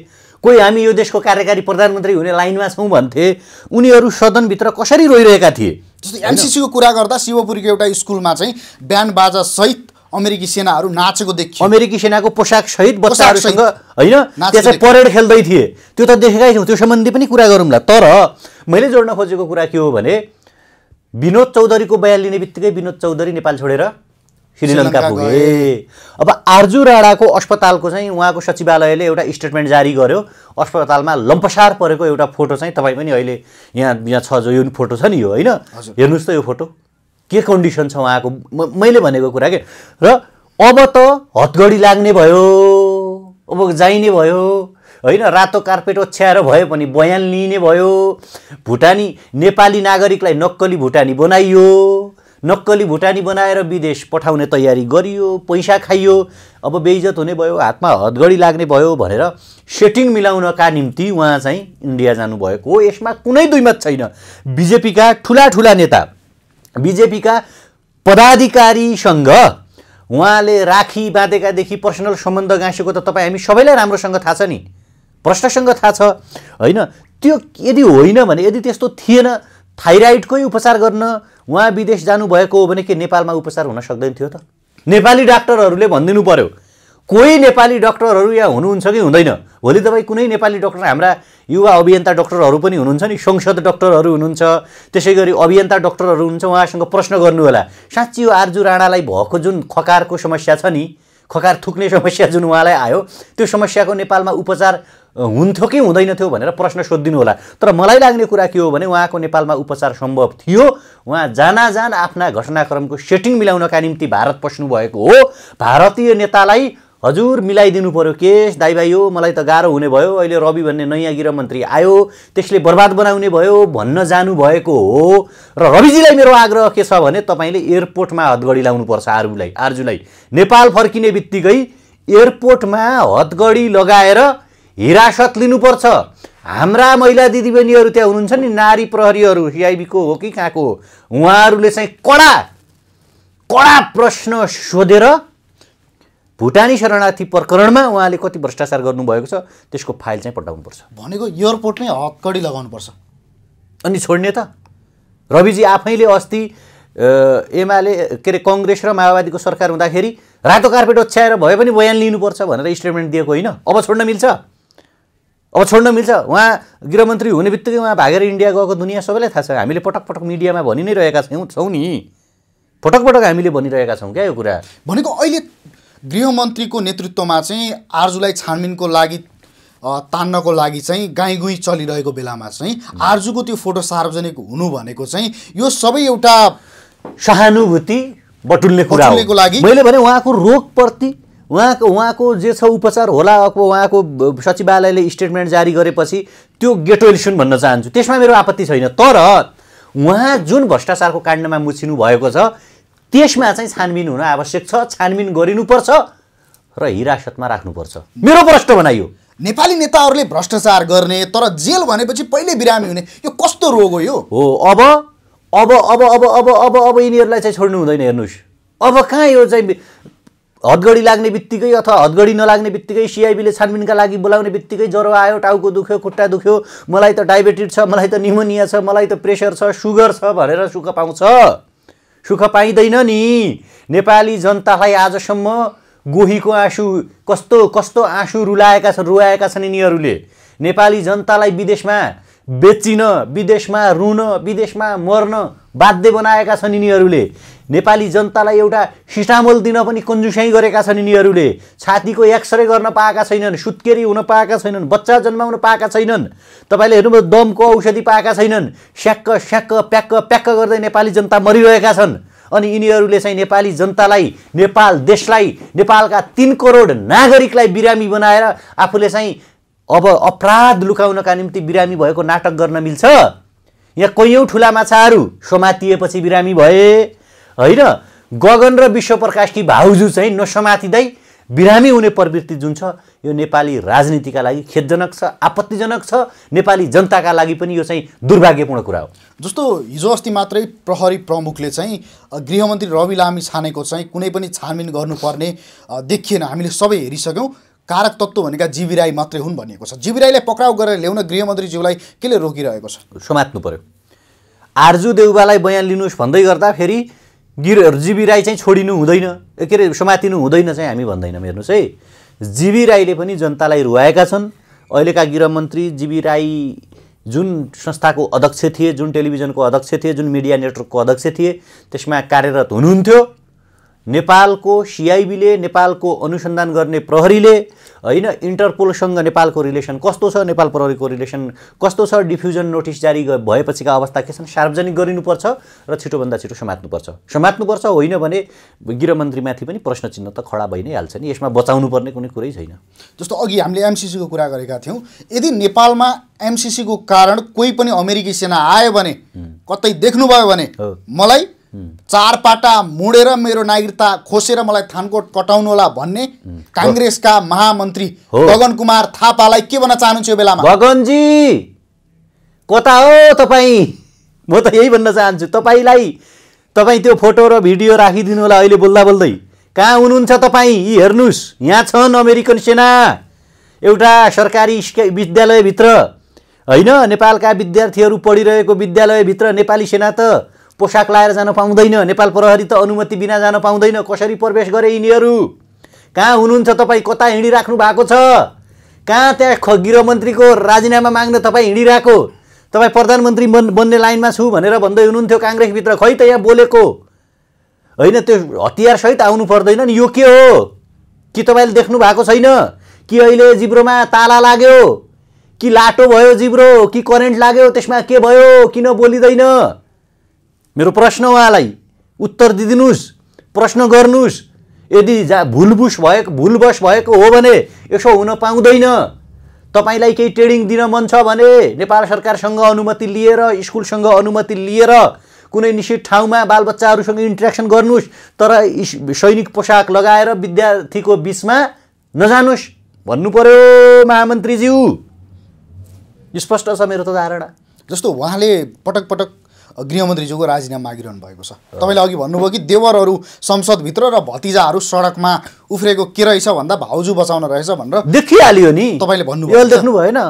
कोही हामी यो देशको कार्यकारी प्रधानमन्त्री हुने लाइनमा छौँ भन्थे उनीहरू सदनभित्र कसरी रोइरहेका थिए जस्तो एमसिसीको कुरा गर्दा शिवपुरीको एउटा स्कुलमा चाहिँ बिहान बाजा सहित अमेरिकी सेनाहरू नाचेको देखियो अमेरिकी सेनाको पोसाक सहित बच्चाहरूसँग होइन त्यहाँ चाहिँ परेड खेल्दै थिए त्यो त देखेकै छौँ त्यो सम्बन्धी पनि कुरा गरौँला तर मैले जोड्न खोजेको कुरा के हो भने विनोद चौधरीको बयान लिने बित्तिकै विनोद चौधरी नेपाल छोडेर श्रीलङ्का पुगे अब आर्जु राणाको अस्पतालको चाहिँ उहाँको सचिवालयले एउटा स्टेटमेन्ट जारी गर्यो अस्पतालमा लम्पसार परेको एउटा फोटो चाहिँ तपाईँ पनि अहिले यहाँ यहाँ छ जो यो फोटो छ नि यो होइन हेर्नुहोस् त यो फोटो के कन्डिसन छ उहाँको मैले भनेको कुरा के र अब त हतगडी लाग्ने भयो अब जाइने भयो होइन रातो कार्पेट ओछ्याएर भए पनि बयान लिइने भयो भुटानी नेपाली नागरिकलाई नक्कली भुटानी बनाइयो नक्कली भुटानी बनाएर विदेश पठाउने तयारी गरियो पैसा खाइयो अब बेइजत हुने भयो हातमा हदगडी लाग्ने भयो भनेर सेटिङ मिलाउनका निम्ति उहाँ चाहिँ इन्डिया जानुभएको हो यसमा कुनै दुईमत छैन बिजेपीका ठुला ठुला नेता बिजेपीका पदाधिकारीसँग उहाँले राखी बाँधेकादेखि पर्सनल सम्बन्ध गाँसेको त तपाईँ हामी सबैलाई राम्रोसँग थाहा छ नि प्रश्नसँग थाहा छ होइन त्यो यदि होइन भने यदि त्यस्तो थिएन थाइराइडकै उपचार गर्न उहाँ विदेश जानुभएको हो भने के नेपालमा उपचार हुन सक्दैन थियो त नेपाली डाक्टरहरूले भनिदिनु पऱ्यो कोही नेपाली डक्टरहरू यहाँ हुनुहुन्छ कि हुँदैन भोलि तपाईँ कुनै नेपाली डक्टर हाम्रा युवा अभियन्ता डक्टरहरू पनि हुनुहुन्छ नि संसद डक्टरहरू हुनुहुन्छ त्यसै गरी अभियन्ता डक्टरहरू हुनुहुन्छ उहाँसँग प्रश्न गर्नु होला साँच्ची यो आर्जु राणालाई भएको जुन खकारको समस्या छ नि खकार थुक्ने समस्या जुन उहाँलाई आयो त्यो समस्याको नेपालमा उपचार हुन्थ्यो कि हुँदैन थियो भनेर प्रश्न सोधिदिनु होला तर मलाई लाग्ने कुरा के हो भने उहाँको नेपालमा उपचार सम्भव थियो उहाँ जानाजान आफ्ना घटनाक्रमको सेटिङ मिलाउनका निम्ति भारत पस्नु भएको हो भारतीय नेतालाई हजुर मिलाइदिनु पऱ्यो केस दाइ भाइ हो मलाई त गाह्रो हुने भयो अहिले रवि भन्ने नयाँ गृहमन्त्री आयो त्यसले बर्बाद बनाउने भयो भन्न जानुभएको हो र रविजीलाई मेरो आग्रह के छ भने तपाईँले एयरपोर्टमा हतगडी लाउनुपर्छ आरुलाई आर्जुलाई नेपाल फर्किने बित्तिकै एयरपोर्टमा हतगडी लगाएर हिरासत लिनुपर्छ हाम्रा महिला दिदीबहिनीहरू त्यहाँ हुनुहुन्छ नि नारी प्रहरीहरू सिआइबीको हो कि कहाँको हो उहाँहरूले चाहिँ कडा कडा प्रश्न सोधेर भुटानी शरणार्थी प्रकरणमा उहाँले कति भ्रष्टाचार गर्नुभएको छ त्यसको फाइल चाहिँ पठाउनुपर्छ भनेको एयरपोर्ट नै हक्कडी लगाउनुपर्छ अनि छोड्ने त रविजी आफैले अस्ति एमाले के अरे कङ्ग्रेस र माओवादीको सरकार हुँदाखेरि रातो कार्पेट ओछ्याएर भए पनि बयान लिनुपर्छ भनेर स्टेटमेन्ट दिएको होइन अब छोड्न मिल्छ अब छोड्न मिल्छ उहाँ गृहमन्त्री हुने बित्तिकै उहाँ भागेर इन्डिया गएको दुनियाँ सबैलाई थाहा छ हामीले पटक पटक मिडियामा भनि नै रहेका छौँ छौँ नि पटक पटक हामीले भनिरहेका छौँ क्या यो कुरा भनेको अहिले गृहमन्त्रीको नेतृत्वमा चाहिँ आर्जुलाई छानबिनको लागि तान्नको लागि चाहिँ गाईगुई चलिरहेको बेलामा चाहिँ आर्जुको त्यो फोटो सार्वजनिक हुनु भनेको चाहिँ यो सबै एउटा सहानुभूति बटुल्ने कुरा लागि मैले भने उहाँको रोगप्रति उहाँको उहाँको जे छ उपचार होला अब उहाँको सचिवालयले स्टेटमेन्ट जारी गरेपछि त्यो गेटोल्युसन भन्न चाहन्छु त्यसमा मेरो आपत्ति छैन तर उहाँ जुन भ्रष्टाचारको काण्डमा मुछिनु भएको छ त्यसमा चाहिँ छानबिन हुन आवश्यक छ छानबिन गरिनुपर्छ र हिरासतमा राख्नुपर्छ मेरो प्रश्न बनाइयो नेपाली नेताहरूले भ्रष्टाचार गर्ने तर जेल भनेपछि पहिले बिरामी हुने यो कस्तो रोग हो यो हो अब अब अब अब अब अब अब यिनीहरूलाई चाहिँ छोड्नु हुँदैन हेर्नुहोस् अब कहाँ यो चाहिँ हदगडी लाग्ने बित्तिकै अथवा हदगडी नलाग्ने बित्तिकै सिआइबीले छानबिनका लागि बोलाउने बित्तिकै ज्वरो आयो टाउको दुख्यो खुट्टा दुख्यो मलाई त डायबेटिज छ मलाई त निमोनिया छ मलाई त प्रेसर छ सुगर छ भनेर सुख पाउँछ सुख पाइँदैन नि नेपाली जनतालाई आजसम्म गोहीको आँसु कस्तो कस्तो आँसु रुलाएका छन् रुवाएका छन् यिनीहरूले नेपाली जनतालाई विदेशमा बेचिन विदेशमा रुन विदेशमा मर्न बाध्य बनाएका छन् यिनीहरूले नेपाली जनतालाई एउटा सिटामोल दिन पनि कन्जुसै गरेका छन् यिनीहरूले छातीको एक्सरे गर्न पाएका छैनन् सुत्केरी हुन पाएका छैनन् बच्चा जन्माउन पाएका छैनन् तपाईँले हेर्नुभयो दमको औषधि पाएका छैनन् स्याक्क स्याक्क प्याक्क प्याक्क गर्दै नेपाली जनता मरिरहेका छन् अनि यिनीहरूले चाहिँ नेपाली जनतालाई नेपाल देशलाई नेपालका तिन करोड नागरिकलाई बिरामी बनाएर आफूले चाहिँ अब अपराध लुकाउनका निम्ति बिरामी भएको नाटक गर्न मिल्छ यहाँ कैयौँ ठुला माछाहरू समातिएपछि बिरामी भए होइन गगन र विश्वप्रकाशकी भाउजू चाहिँ नसमातिँदै बिरामी हुने प्रवृत्ति जुन छ यो नेपाली राजनीतिका लागि खेदजनक छ आपत्तिजनक छ नेपाली जनताका लागि पनि यो चाहिँ दुर्भाग्यपूर्ण कुरा हो जस्तो हिजो अस्ति मात्रै प्रहरी प्रमुखले चाहिँ गृहमन्त्री रवि लामी छानेको चाहिँ कुनै पनि छानबिन गर्नुपर्ने देखिएन हामीले सबै हेरिसक्यौँ कारक तत्त्व भनेका जीवी राई मात्रै हुन् भनिएको छ जीवी राईलाई पक्राउ गरेर ल्याउन गृहमन्त्रीज्यूलाई केले रोकिरहेको छ समात्नु पर्यो आर्जु देउबालाई बयान लिनुहोस् भन्दै गर्दा फेरि गिर जिबी राई चाहिँ छोडिनु हुँदैन के अरे समातिनु हुँदैन चाहिँ हामी भन्दैनौँ हेर्नुहोस् है जिबी राईले पनि जनतालाई रुवाएका छन् अहिलेका गृहमन्त्री जिबी राई जुन संस्थाको अध्यक्ष थिए जुन टेलिभिजनको अध्यक्ष थिए जुन मिडिया नेटवर्कको अध्यक्ष थिए त्यसमा कार्यरत हुनुहुन्थ्यो नेपालको सिआइबीले नेपालको अनुसन्धान गर्ने प्रहरीले होइन इन्टरपोलसँग नेपालको रिलेसन कस्तो छ नेपाल प्रहरीको रिलेसन कस्तो छ डिफ्युजन नोटिस जारी भएपछिका अवस्था के छन् सार्वजनिक गरिनुपर्छ र छिटोभन्दा छिटो समात्नुपर्छ समात्नुपर्छ होइन भने गृहमन्त्रीमाथि पनि प्रश्न चिन्ह त खडा भइ नै हाल्छ नि यसमा बचाउनु पर्ने कुनै कुरै छैन जस्तो अघि हामीले एमसिसीको कुरा गरेका थियौँ यदि नेपालमा एमसिसीको कारण कोही पनि अमेरिकी सेना आयो भने कतै देख्नुभयो भने मलाई चार पाटा मोडेर मेरो नागरिकता खोसेर मलाई थानकोट कटाउनु होला भन्ने काङ्ग्रेसका महामन्त्री गगन कुमार थापालाई के भन्न चाहनुहुन्छ यो बेलामा गगनजी कता हो तपाईँ म त यही भन्न चाहन्छु तपाईँलाई तपाईँ त्यो फोटो र भिडियो राखिदिनु होला अहिले बोल्दा बोल्दै कहाँ हुनुहुन्छ तपाईँ यी हेर्नुहोस् यहाँ छन् अमेरिकन सेना एउटा सरकारी विद्यालयभित्र होइन नेपालका विद्यार्थीहरू पढिरहेको विद्यालयभित्र नेपाली सेना त पोसाक लाएर जान पाउँदैन नेपाल प्रहरी त अनुमति बिना जान पाउँदैन कसरी प्रवेश गरे यिनीहरू कहाँ हुनुहुन्छ तपाईँ कता हिँडिराख्नु भएको छ कहाँ त्यहाँ ख गृहमन्त्रीको राजीनामा माग्न तपाईँ हिँडिरहेको तपाईँ प्रधानमन्त्री बन् बन्ने लाइनमा छु भनेर भन्दै हुनुहुन्थ्यो काङ्ग्रेसभित्र खै त यहाँ बोलेको होइन त्यो हतियारसहित आउनु पर्दैन नि यो के हो कि तपाईँले देख्नु भएको छैन कि अहिले जिब्रोमा ताला लाग्यो कि लाटो भयो जिब्रो कि करेन्ट लाग्यो त्यसमा के भयो किन बोलिँदैन मेरो प्रश्न उहाँलाई उत्तर दिदिनुहोस् प्रश्न गर्नुहोस् यदि जा भुलबुस भएको भुलबस भएको हो भने यसो हुन पाउँदैन तपाईँलाई केही ट्रेडिङ दिन मन छ भने नेपाल सरकारसँग अनुमति लिएर स्कुलसँग अनुमति लिएर कुनै निश्चित ठाउँमा बालबच्चाहरूसँग इन्ट्रेक्सन गर्नुहोस् तर सैनिक पोसाक लगाएर विद्यार्थीको बिचमा नजानुहोस् भन्नु पऱ्यो महामन्त्रीज्यू स्पष्ट छ मेरो त धारणा जस्तो उहाँले पटक पटक गृहमन्त्रीज्यूको राजीनामा मागिरहनु भएको छ तपाईँले अघि भन्नुभयो कि देवरहरू संसदभित्र र भतिजाहरू सडकमा उफ्रेको के रहेछ भन्दा भाउजू बचाउन रहेछ भनेर देखिहाल्यो नि तपाईँले भन्नुभयो देख्नु भएन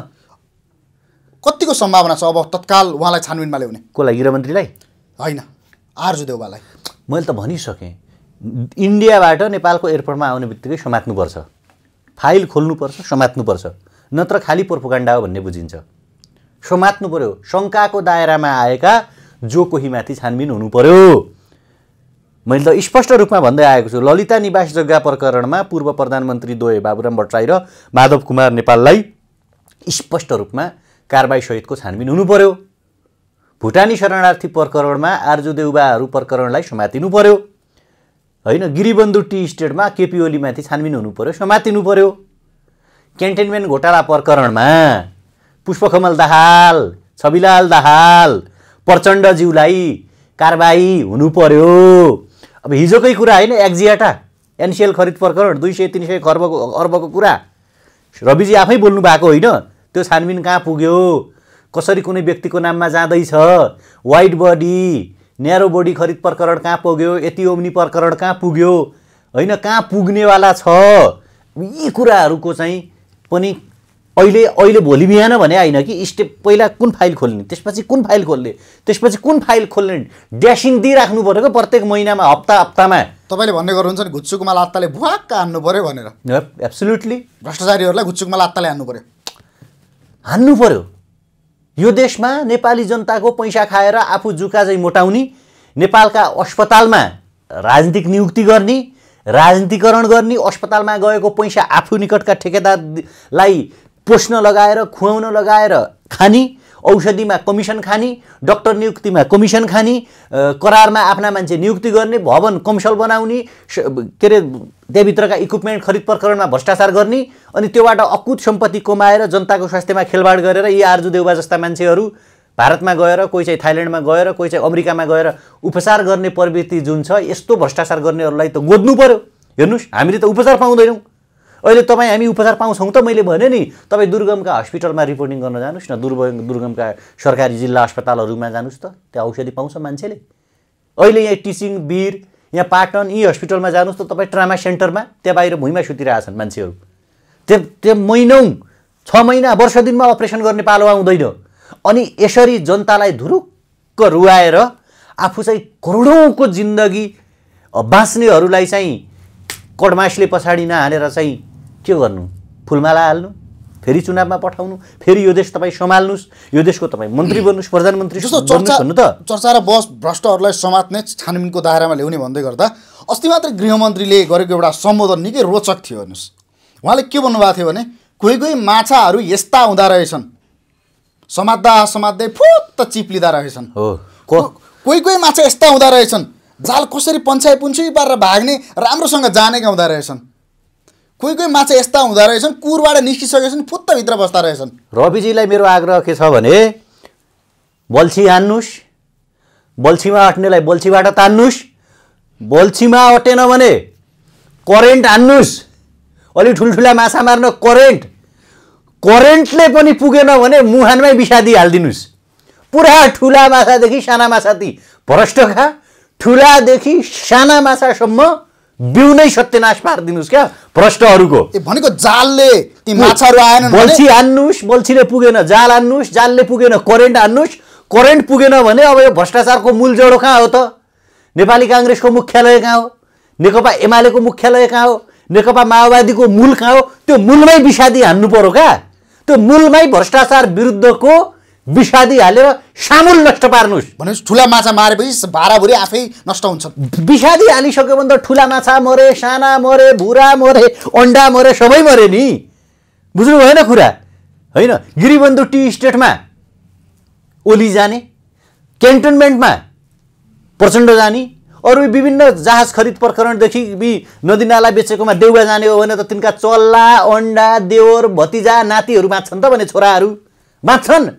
कतिको सम्भावना छ अब तत्काल उहाँलाई छानबिनमा ल्याउने कसलाई गृहमन्त्रीलाई होइन आर्जु देउबालाई मैले त भनिसकेँ इन्डियाबाट नेपालको एयरपोर्टमा आउने बित्तिकै समात्नुपर्छ फाइल खोल्नुपर्छ समात्नुपर्छ नत्र खाली पोर्फुकाण्डा हो भन्ने बुझिन्छ समात्नु पऱ्यो शङ्काको दायरामा आएका जो कोहीमाथि छानबिन हुनु पर्यो मैले त स्पष्ट रूपमा भन्दै आएको छु ललिता निवास जग्गा प्रकरणमा पूर्व प्रधानमन्त्री दोय बाबुराम भट्टराई र माधव कुमार नेपाललाई स्पष्ट रूपमा सहितको छानबिन हुनु पर्यो भुटानी शरणार्थी प्रकरणमा आर्जु देउबाहरू प्रकरणलाई समातिनु पर्यो होइन गिरिबन्धु टी स्टेटमा केपी ओलीमाथि छानबिन हुनु पर्यो समातिनु पर्यो क्यान्टेनमेन्ट घोटाला प्रकरणमा पुष्पकमल दाहाल छविलाल दाहाल प्रचण्डज्यूलाई कारबाही हुनु पर्यो अब हिजोकै कुरा होइन एक्जियाटा एनसिएल खरिद प्रकरण दुई सय तिन सय खर्बको अर्बको कुरा रविजी आफै बोल्नु भएको होइन त्यो छानबिन कहाँ पुग्यो कसरी कुनै व्यक्तिको नाममा जाँदैछ वाइट बडी न्यारो बडी खरिद प्रकरण कहाँ पुग्यो यति ओम्नी प्रकरण कहाँ पुग्यो होइन कहाँ पुग्नेवाला छ यी कुराहरूको चाहिँ पनि अहिले अहिले भोलि बिहान भने होइन कि स्टेप पहिला कुन फाइल खोल्ने त्यसपछि कुन फाइल खोल्ने त्यसपछि कुन फाइल खोल्ने ड्यासिङ दिइराख्नु पऱ्यो क्या प्रत्येक महिनामा हप्ता हप्तामा तपाईँले भन्ने गर्नुहुन्छ नि घुच्चुकमा लात्ताले भुवाक्क हान्नु पऱ्यो भनेर एब्सोल्युटली भ्रष्टाचारीहरूलाई घुच्चुकमा लात्ताले हान्नु पऱ्यो हान्नु पऱ्यो यो देशमा नेपाली जनताको पैसा खाएर आफू जुका चाहिँ मोटाउने नेपालका अस्पतालमा राजनीतिक नियुक्ति गर्ने राजनीतिकरण गर्ने अस्पतालमा गएको पैसा आफू निकटका ठेकेदारलाई पोस्न लगाएर खुवाउन लगाएर खाने औषधिमा कमिसन खाने डक्टर नियुक्तिमा कमिसन खाने करारमा आफ्ना मान्छे नियुक्ति गर्ने भवन कमसल बनाउने के अरे त्यहाँभित्रका इक्विपमेन्ट खरिद प्रकरणमा भ्रष्टाचार गर्ने अनि त्योबाट अकुत सम्पत्ति कमाएर जनताको स्वास्थ्यमा खेलबाड गरेर यी आर्जु देउबा जस्ता मान्छेहरू भारतमा गएर कोही चाहिँ थाइल्यान्डमा गएर कोही चाहिँ अमेरिकामा गएर उपचार गर्ने प्रवृत्ति जुन छ यस्तो भ्रष्टाचार गर्नेहरूलाई त गोद्नु पऱ्यो हेर्नुहोस् हामीले त उपचार पाउँदैनौँ अहिले तपाईँ हामी उपचार पाउँछौँ त मैले भने नि तपाईँ दुर्गमका हस्पिटलमा रिपोर्टिङ गर्न जानुहोस् न दुर्ग दुर्गमका सरकारी जिल्ला अस्पतालहरूमा जानुहोस् त त्यहाँ औषधि पाउँछ मान्छेले अहिले यहाँ टिचिङ बिर यहाँ पाटन यी हस्पिटलमा जानुहोस् त तपाईँ ट्रामा सेन्टरमा त्यहाँ बाहिर भुइँमा छन् मान्छेहरू त्यो त्यो महिनौ छ महिना वर्ष दिनमा अपरेसन गर्ने पालो आउँदैन अनि यसरी जनतालाई धुरुक्क रुवाएर आफू चाहिँ करोडौँको जिन्दगी बाँच्नेहरूलाई चाहिँ कडमासले पछाडि नहालेर चाहिँ के गर्नु फुलमाला हाल्नु फेरि चुनावमा पठाउनु फेरि यो देश तपाईँ सम्हाल्नुहोस् यो देशको तपाईँ मन्त्री बन्नुहोस् प्रधानमन्त्री भन्नु त चर्चा र बस भ्रष्टहरूलाई समात्ने छानबिनको दायरामा ल्याउने भन्दै गर्दा अस्ति मात्रै गृहमन्त्रीले गरेको एउटा सम्बोधन निकै रोचक थियो हेर्नुहोस् उहाँले के भन्नुभएको थियो भने कोही कोही माछाहरू यस्ता हुँदा रहेछन् समात्दा समात्दै फुत्त चिप्लिँदा रहेछन् हो कोही कोही माछा यस्ता हुँदा रहेछन् जाल कसरी पन्छाइ पुन्छी पारेर भाग्ने राम्रोसँग जानेका हुँदा रहेछन् कोही कोही माछा यस्ता हुँदो रहेछन् कुरबाट निस्किसकेछन् फुत्तभित्र बस्दा रहेछन् रविजीलाई मेरो आग्रह के छ भने बल्छी हान्नुहोस् बल्छीमा अट्नेलाई बल्छीबाट तान्नुहोस् बल्छीमा अटेन भने करेन्ट हान्नुहोस् अलि ठुल्ठुला माछा मार्न करेन्ट करेन्टले पनि पुगेन भने मुहानमै बिसादी हालिदिनुहोस् पुरा ठुला माछादेखि साना माछा ती भ्रष्टखा ठुलादेखि साना माछासम्म बिउ नै सत्यनाश पारिदिनुहोस् क्या भ्रष्टहरूको भनेको जालले ती माछाहरू आएन बल्छी हान्नुहोस् बल्छीले पुगेन जाल हान्नुहोस् जालले पुगेन करेन्ट हान्नुहोस् करेन्ट पुगेन भने अब यो भ्रष्टाचारको मूल जडो कहाँ हो त नेपाली काङ्ग्रेसको मुख्यालय कहाँ हो नेकपा एमालेको मुख्यालय कहाँ हो नेकपा माओवादीको मूल कहाँ हो त्यो मूलमै विषादी हान्नु पऱ्यो क्या त्यो मूलमै भ्रष्टाचार विरुद्धको विषादी हालेर सामुल नष्ट पार्नुहोस् भने ठुला माछा मारेपछि भाडाभुरी आफै नष्ट हुन्छ विषादी हालिसक्यो भने त ठुला माछा मरे साना मरे भुरा मरे अन्डा मरे सबै मरे नि बुझ्नु भएन कुरा होइन गिरिबन्धु टी स्टेटमा ओली जाने क्यान्टोनमेन्टमा प्रचण्ड जाने अरू विभिन्न जहाज खरिद प्रकरणदेखि नदीनाला बेचेकोमा देउवा जाने हो भने त तिनका चल्ला अन्डा देवर भतिजा नातिहरू बाँच्छन् त भने छोराहरू बाँच्छन्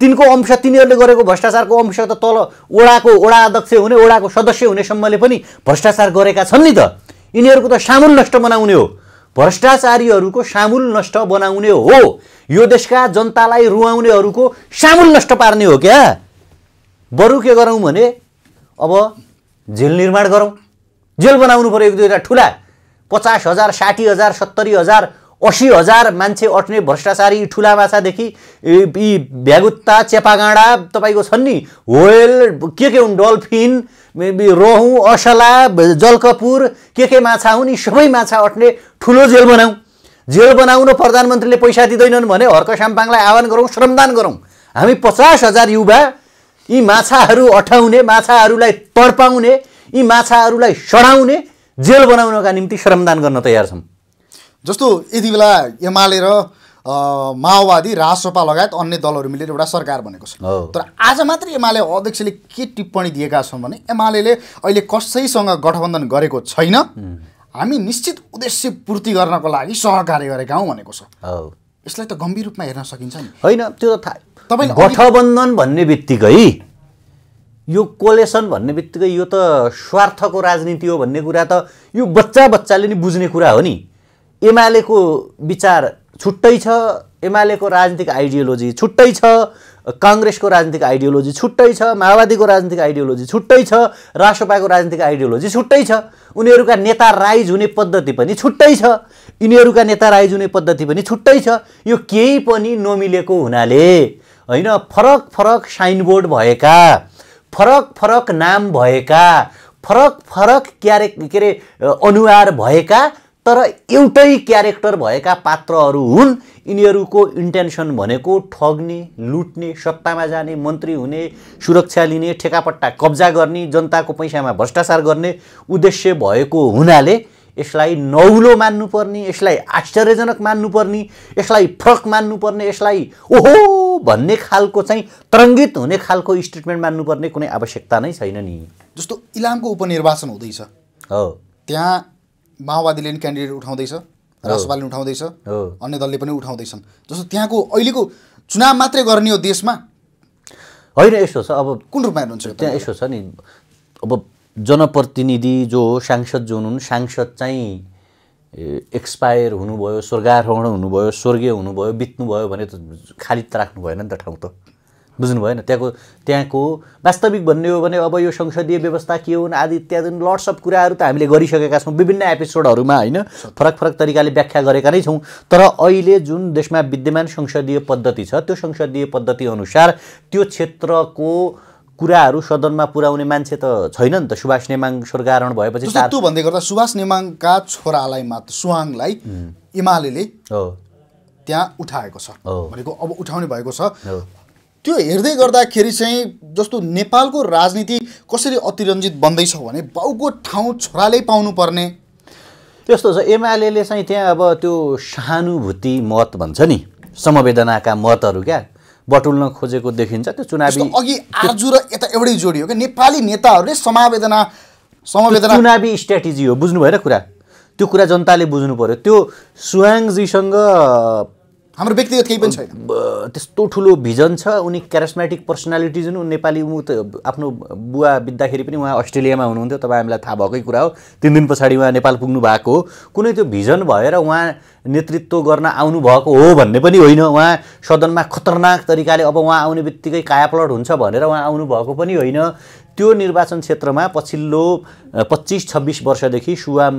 तिनको अंश तिनीहरूले गरेको भ्रष्टाचारको अंश त तल ओडाको ओडा अध्यक्ष हुने ओडाको सदस्य हुनेसम्मले पनि भ्रष्टाचार गरेका छन् नि त यिनीहरूको त सामुल नष्ट बनाउने हो भ्रष्टाचारीहरूको सामुल नष्ट बनाउने हो यो देशका जनतालाई रुवाउनेहरूको सामुल नष्ट पार्ने हो क्या बरु के गरौँ भने अब जेल निर्माण गरौँ जेल बनाउनु पऱ्यो एक दुईवटा ठुला पचास हजार साठी हजार सत्तरी हजार असी हजार मान्छे अट्ने भ्रष्टाचारी ठुला माछादेखि यी भ्यागुत्ता चेपागाँडा तपाईँको छन् नि होयल के के हुन् डल्फिन रोहु असला जलकपुर के के माछा हुन् यी सबै माछा अट्ने ठुलो जेल बनाऊ जेल बनाउन प्रधानमन्त्रीले पैसा दिँदैनन् भने हर्क साम्पाङलाई आह्वान गरौँ श्रमदान गरौँ हामी पचास हजार युवा यी माछाहरू अठाउने माछाहरूलाई तडपाउने यी माछाहरूलाई सडाउने जेल बनाउनका निम्ति श्रमदान गर्न तयार छौँ जस्तो यति बेला एमाले र माओवादी राजसपा लगायत अन्य दलहरू मिलेर एउटा सरकार बनेको छ तर आज मात्रै एमाले अध्यक्षले के टिप्पणी दिएका छन् भने एमाले अहिले कसैसँग गठबन्धन गरेको छैन हामी निश्चित उद्देश्य पूर्ति गर्नको लागि सहकार्य गरेका हौँ भनेको छ यसलाई त गम्भीर रूपमा हेर्न सकिन्छ नि होइन त्यो त तपाईँ गठबन्धन भन्ने बित्तिकै यो कोलेसन भन्ने बित्तिकै यो त स्वार्थको राजनीति हो भन्ने कुरा त यो बच्चा बच्चाले नि बुझ्ने कुरा हो नि एमालेको विचार छुट्टै छ एमालेको राजनीतिक आइडियोलोजी छुट्टै छ काङ्ग्रेसको राजनीतिक आइडियोलोजी छुट्टै छ माओवादीको राजनीतिक आइडियोलोजी छुट्टै छ राष्ट्रपाको राजनीतिक आइडियोलोजी छुट्टै छ उनीहरूका नेता राइज हुने पद्धति पनि छुट्टै छ यिनीहरूका नेता राइज हुने पद्धति पनि छुट्टै छ यो केही पनि नमिलेको हुनाले होइन फरक फरक साइनबोर्ड भएका फरक फरक नाम भएका फरक फरक क्यारे के अरे अनुहार भएका तर एउटै क्यारेक्टर भएका पात्रहरू हुन् यिनीहरूको इन्टेन्सन भनेको ठग्ने लुट्ने सत्तामा जाने मन्त्री हुने सुरक्षा लिने ठेकापट्टा कब्जा गर्ने जनताको पैसामा भ्रष्टाचार गर्ने उद्देश्य भएको हुनाले यसलाई नौलो मान्नुपर्ने यसलाई आश्चर्यजनक मान्नुपर्ने यसलाई फरक मान्नुपर्ने यसलाई ओहो भन्ने खालको चाहिँ तरङ्गित हुने खालको स्टेटमेन्ट मान्नुपर्ने कुनै आवश्यकता नै छैन नि जस्तो इलामको उपनिर्वाचन हुँदैछ हो त्यहाँ माओवादीले पनि क्यान्डिडेट उठाउँदैछ राष्ट्रपालले उठाउँदैछ अन्य दलले पनि उठाउँदैछन् जस्तो त्यहाँको अहिलेको चुनाव मात्रै गर्ने हो देशमा होइन यसो छ अब कुन रूपमा हेर्नुहुन्छ त्यहाँ यसो छ नि अब जनप्रतिनिधि जो सांसद जो हुनुहुन् सांसद चाहिँ एक्सपायर हुनुभयो स्वर्गारोहण हुनुभयो स्वर्गीय हुनुभयो बित्नुभयो भने त खाली त राख्नु भएन नि त ठाउँ त बुझ्नु भएन त्यहाँको त्यहाँको वास्तविक भन्ने हो भने अब यो संसदीय व्यवस्था के हुन् आदि इत्यादि लट्स अफ कुराहरू त हामीले गरिसकेका छौँ विभिन्न एपिसोडहरूमा होइन फरक फरक तरिकाले व्याख्या गरेका नै छौँ तर अहिले जुन देशमा विद्यमान संसदीय पद्धति छ त्यो संसदीय पद्धति अनुसार त्यो क्षेत्रको कुराहरू सदनमा पुर्याउने मान्छे त छैन नि त सुभाष नेमाङ सरकारण भएपछि त्यो भन्दै गर्दा सुभाष नेमाङका छोरालाई मात्र सुहाङलाई एमाले त्यहाँ उठाएको छ भनेको अब उठाउने भएको छ त्यो हेर्दै गर्दाखेरि चाहिँ जस्तो नेपालको राजनीति कसरी अतिरञ्जित बन्दैछ भने बाउको ठाउँ छोराले पाउनुपर्ने त्यस्तो छ एमाले चाहिँ त्यहाँ अब त्यो सहानुभूति मत भन्छ नि समवेदनाका मतहरू क्या बटुल्न खोजेको देखिन्छ त्यो चुनावी अघि आज र यता एउटै जोडियो क्या नेपाली नेताहरूले समावेदना समावेदना चुनावी स्ट्राटेजी हो बुझ्नु भएर कुरा त्यो कुरा जनताले बुझ्नु पऱ्यो त्यो सुहाङजीसँग हाम्रो व्यक्तिगत केही पनि छैन त्यस्तो ठुलो भिजन छ उनी क्यारेस्मेटिक पर्सनालिटी जुन नेपाली ऊ त आफ्नो बुवा बित्दाखेरि पनि उहाँ अस्ट्रेलियामा हुनुहुन्थ्यो तपाईँ हामीलाई थाहा भएकै कुरा हो तिन दिन पछाडि उहाँ नेपाल पुग्नु भएको हो कुनै त्यो भिजन भएर उहाँ नेतृत्व गर्न आउनु भएको हो भन्ने पनि होइन उहाँ सदनमा खतरनाक तरिकाले अब उहाँ आउने बित्तिकै कायापलट हुन्छ भनेर उहाँ आउनुभएको पनि होइन त्यो निर्वाचन क्षेत्रमा पछिल्लो पच्चिस छब्बिस वर्षदेखि सुवाम